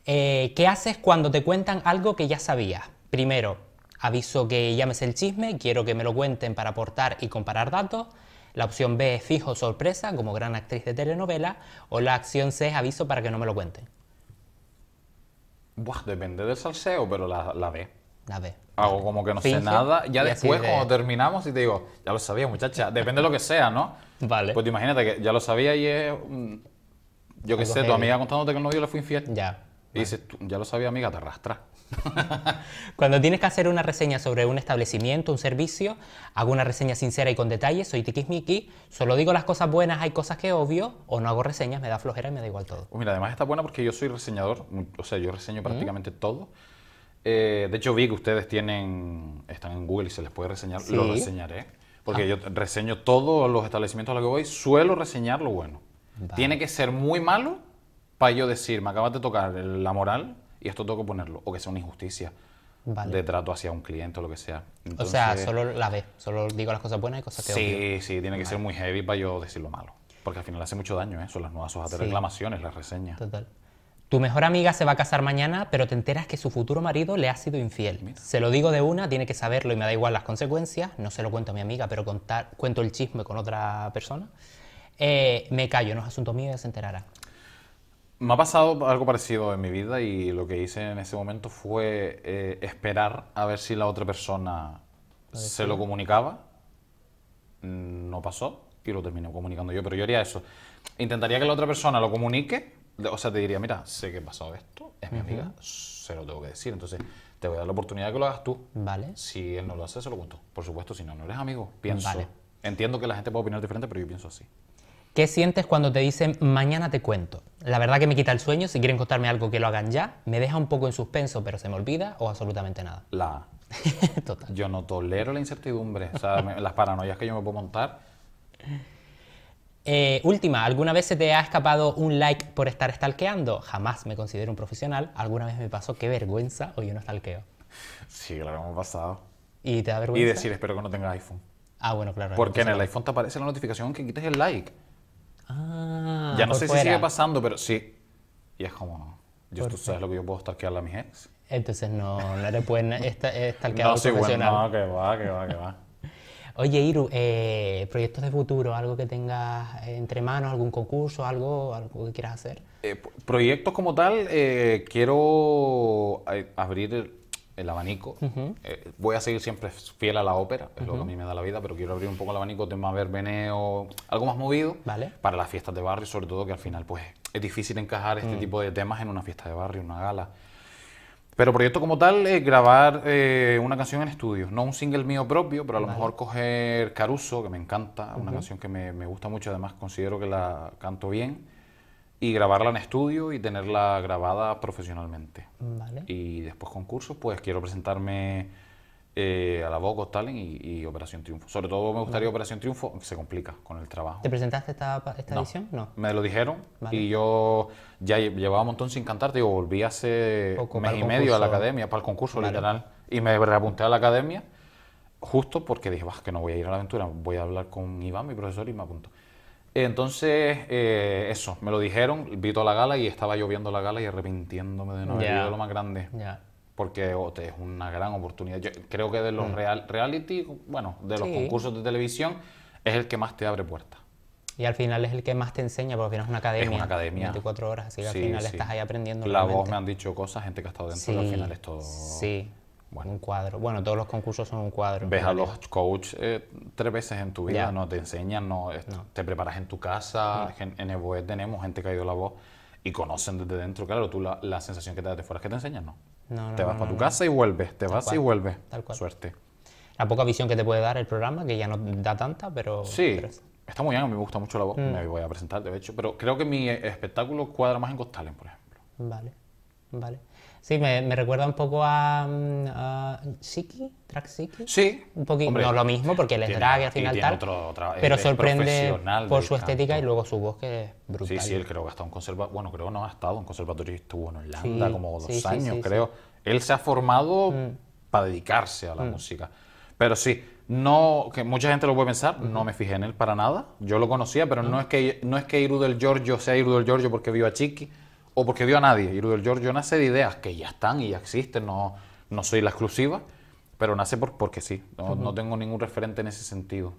Eh, ¿Qué haces cuando te cuentan algo que ya sabías? Primero, aviso que llames el chisme, quiero que me lo cuenten para aportar y comparar datos. La opción B es fijo sorpresa, como gran actriz de telenovela. O la acción C es aviso para que no me lo cuenten. Buah, depende del salseo, pero la, la B. La B. Hago como que no sé nada. Ya después, cuando terminamos, y te digo, ya lo sabía, muchacha. Depende de lo que sea, ¿no? Vale. Pues imagínate que ya lo sabía y es. Mm, yo qué sé, tu amiga contándote que el novio le fue infiel. Ya. Y dices, ya lo sabía, amiga, te arrastra. Cuando tienes que hacer una reseña sobre un establecimiento, un servicio, hago una reseña sincera y con detalles, soy tiquismiqui, solo digo las cosas buenas, hay cosas que obvio, o no hago reseñas, me da flojera y me da igual todo. mira, además está buena porque yo soy reseñador, o sea, yo reseño prácticamente todo. Eh, de hecho, vi que ustedes tienen, están en Google y se les puede reseñar, lo reseñaré. Porque ah. yo reseño todos los establecimientos a los que voy, suelo reseñar lo bueno. Tiene que ser muy malo para yo decir, me acabas de tocar la moral y esto tengo que ponerlo, o que sea una injusticia. de trato hacia un cliente o lo que sea. o sea, solo la ve solo digo las cosas buenas y cosas que Sí, sí, tiene que ser muy heavy para yo decir lo malo. Porque al final hace mucho daño eso. las nuevas hojas de reclamaciones, las reseñas. Total. Tu mejor amiga se va a casar mañana, pero te enteras que su futuro marido le ha sido infiel. Se lo digo de una, tiene que saberlo y me da igual las consecuencias. No se lo cuento a mi amiga, pero contar, cuento el chisme con otra persona. Eh, me callo, no es asunto mío, ya se enterará. Me ha pasado algo parecido en mi vida y lo que hice en ese momento fue eh, esperar a ver si la otra persona se lo comunicaba. No pasó y lo terminé comunicando yo, pero yo haría eso. Intentaría que la otra persona lo comunique, o sea, te diría, mira, sé que ha pasado esto, es mi amiga, se lo tengo que decir, entonces te voy a dar la oportunidad de que lo hagas tú. Vale. Si él no lo hace, se lo cuento. Por supuesto, si no, no eres amigo, Entiendo que la gente puede opinar diferente, pero yo pienso así. ¿Qué sientes cuando te dicen mañana te cuento? La verdad que me quita el sueño, si quieren contarme algo que lo hagan ya, me deja un poco en suspenso, pero se me olvida o absolutamente nada. La Total. Yo no tolero la incertidumbre, o sea, las paranoias que yo me puedo montar. Eh, última, ¿alguna vez se te ha escapado un like por estar stalkeando? Jamás me considero un profesional. ¿Alguna vez me pasó qué vergüenza hoy yo no stalkeo? Sí, claro, hemos pasado. ¿Y te da vergüenza? Y decir, espero que no tenga iPhone. Ah, bueno, claro. Porque en el iPhone te aparece la notificación que quites el like. Ah, ya no sé si sigue pasando, pero sí. Y es como, yo, ¿tú sabes lo que yo puedo stalkear a mi ex? Entonces no, no le pueden eh, stalkear no, sí, bueno, no, que va, que va, que va. Oye, Iru, eh, proyectos de futuro, algo que tengas entre manos, algún concurso, algo, algo que quieras hacer. Eh, proyectos como tal, quiero abrir el abanico. Eh, voy a seguir siempre fiel a la ópera, es lo que a mí me da la vida, pero quiero abrir un poco el abanico, tema verbeneo, algo más movido para las fiestas de barrio, sobre todo que al final pues es difícil encajar este mm. tipo de temas en una fiesta de barrio, una gala. Pero proyecto como tal es grabar eh, una canción en estudio, no un single mío propio, pero a lo mejor coger Caruso, que me encanta, una canción que me, me, gusta mucho, además considero que la canto bien y grabarla en estudio y tenerla grabada profesionalmente. Y después concursos, pues quiero presentarme eh, a la voz Talent y, Operación Triunfo. Sobre todo me gustaría Operación Triunfo, aunque se complica con el trabajo. ¿Te presentaste esta, esta edición? No. Me lo dijeron y yo ya llevaba un montón sin cantarte. digo volví hace mes y medio a la academia, para el concurso literal, y me reapunté a la academia justo porque dije, vas, que no voy a ir a la aventura, voy a hablar con Iván, mi profesor, y me apunto. Entonces, eh, eso, me lo dijeron, vi toda la gala y estaba yo viendo la gala y arrepintiéndome de no haber yeah. lo más grande. Porque oh, es una gran oportunidad. creo que de los mm. reality, bueno, de los concursos de televisión, es el que más te abre puertas. Y al final es el que más te enseña, porque al final es una academia. Es una academia. 24 horas, así que al final estás ahí aprendiendo. La voz me han dicho cosas, gente que ha estado dentro, y al final es todo. Sí, un cuadro. Bueno, todos los concursos son un cuadro. Ves a los coaches eh, tres veces en tu vida, ¿no? Te enseñan, ¿no? Te preparas en tu casa. En, Evoe tenemos gente que ha ido a la voz y conocen desde dentro. Claro, tú la, sensación que te das de fuera es que te enseñan, ¿no? no te vas para tu casa y vuelves, te vas y vuelves. Tal cual. Suerte. La poca visión que te puede dar el programa, que ya no da tanta, pero... Sí, está muy bien, me gusta mucho la voz, mm. me voy a presentar, de hecho, pero creo que mi espectáculo cuadra más en Costalen, por ejemplo. Vale. Vale. Sí, me, recuerda un poco a, mm, a Track Sí. Un poquito, no lo mismo, porque él es drag al final tal. pero sorprende por su estética y luego su voz que es brutal. Sí, sí, él creo que ha estado en conservatorio. Bueno, creo no ha estado en conservatorio, estuvo en Holanda como dos años, creo. Él se ha formado mm. para dedicarse a la mm. música. Pero sí, no, que mucha gente lo puede pensar, no me fijé en él para nada. Yo lo conocía, pero no es que no es que Iru del Giorgio sea Irudel Giorgio porque vio a Chiqui o porque dio a nadie. Y del George nace de ideas que ya están y ya existen, no, no soy la exclusiva, pero nace por, porque sí, no, tengo ningún referente en ese sentido.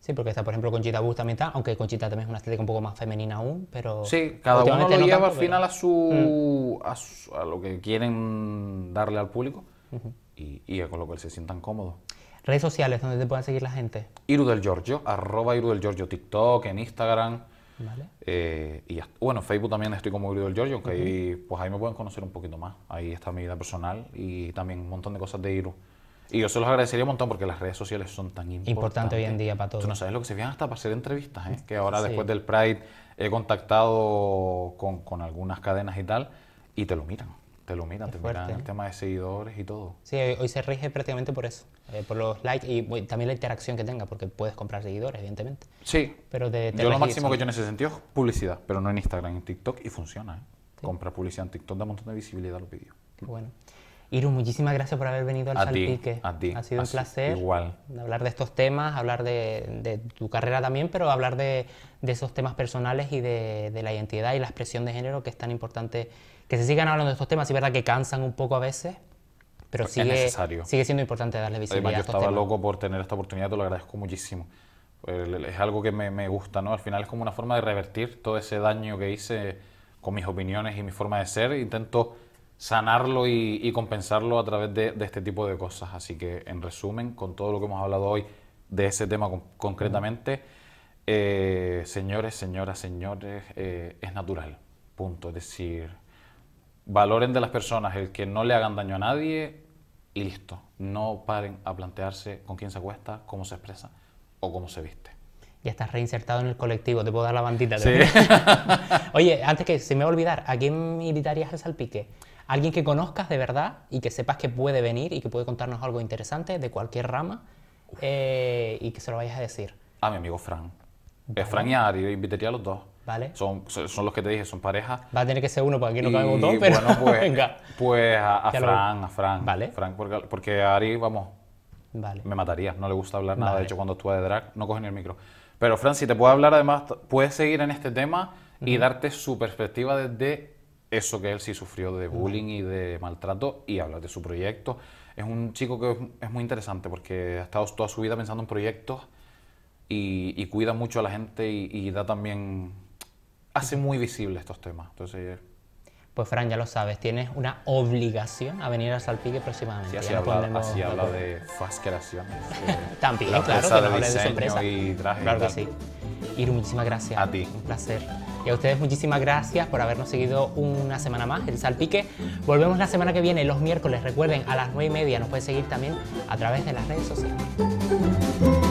Sí, porque está, por ejemplo, Conchita Bus también aunque Conchita también es una estética un poco más femenina aún, pero... Sí, cada uno lo lleva al final a, su, a, lo que quieren darle al público y, y, con lo que se sientan cómodos. Redes sociales donde te puedan seguir la gente. Iru del Giorgio, arroba Iru del Giorgio, TikTok, en Instagram, eh, y bueno, Facebook también estoy como el Giorgio, que ahí, pues ahí me pueden conocer un poquito más. Ahí está mi vida personal y también un montón de cosas de Iru. Y yo se los agradecería un montón porque las redes sociales son tan importantes. Importante hoy en día para todos. Tú no sabes lo que se fijan hasta para hacer entrevistas, ¿eh? que ahora después del Pride he contactado con, con algunas cadenas y tal, y te lo miran te ilumina, te miran el tema de seguidores y todo. Sí, hoy, se rige prácticamente por eso, eh, por los likes y también la interacción que tenga, porque puedes comprar seguidores, evidentemente. Sí, pero de, yo lo máximo que yo en ese sentido es publicidad, pero no en Instagram, en TikTok, y funciona. ¿eh? Compra publicidad en TikTok, da un montón de visibilidad a los vídeos. bueno. Iru, muchísimas gracias por haber venido al a Salpique. a ti. Ha sido un placer igual. hablar de estos temas, hablar de, tu carrera también, pero hablar de, esos temas personales y de, de, la identidad y la expresión de género que es tan importante que se sigan hablando de estos temas. Es verdad que cansan un poco a veces, pero sigue, sigue siendo importante darle visibilidad. Además, yo estaba loco por tener esta oportunidad, te lo agradezco muchísimo. Es algo que me, me, gusta, ¿no? Al final es como una forma de revertir todo ese daño que hice con mis opiniones y mi forma de ser. Intento sanarlo y, compensarlo a través de, de, este tipo de cosas. Así que, en resumen, con todo lo que hemos hablado hoy de ese tema concretamente, eh, señores, señoras, señores, eh, es natural. Punto. Es decir, valoren de las personas el que no le hagan daño a nadie y listo. No paren a plantearse con quién se acuesta, cómo se expresa o cómo se viste. Ya estás reinsertado en el colectivo, te puedo dar la bandita. Sí. Oye, antes que se me va a olvidar, ¿a quién invitarías al salpique? Alguien que conozcas de verdad y que sepas que puede venir y que puede contarnos algo interesante de cualquier rama eh, y que se lo vayas a decir. A mi amigo Fran. Fran y Ari, invitaría a los dos. Son, son los que te dije, son parejas. Va a tener que ser uno para que no cabe botón, pero pues, venga. Pues a, Fran, a Fran. Vale. porque, porque, a Ari, vamos, me mataría. No le gusta hablar nada. De hecho, cuando actúa de drag, no coge ni el micro. Pero Fran, si te puedo hablar, además, puedes seguir en este tema y darte su perspectiva desde eso que él sí sufrió de bullying y de maltrato y hablar de su proyecto. Es un chico que es, muy interesante porque ha estado toda su vida pensando en proyectos y, cuida mucho a la gente y, y da también hace muy visible estos temas. Entonces, pues Fran, ya lo sabes, tienes una obligación a venir al Salpique próximamente. así, habla, de fascinación. Eh, también, claro, que nos de, de sorpresa. Y claro que sí. Iru, muchísimas gracias. A ti. Un placer. Y a ustedes muchísimas gracias por habernos seguido una semana más, El Salpique. Volvemos la semana que viene, los miércoles, recuerden, a las 9 y media. Nos pueden seguir también a través de las redes sociales.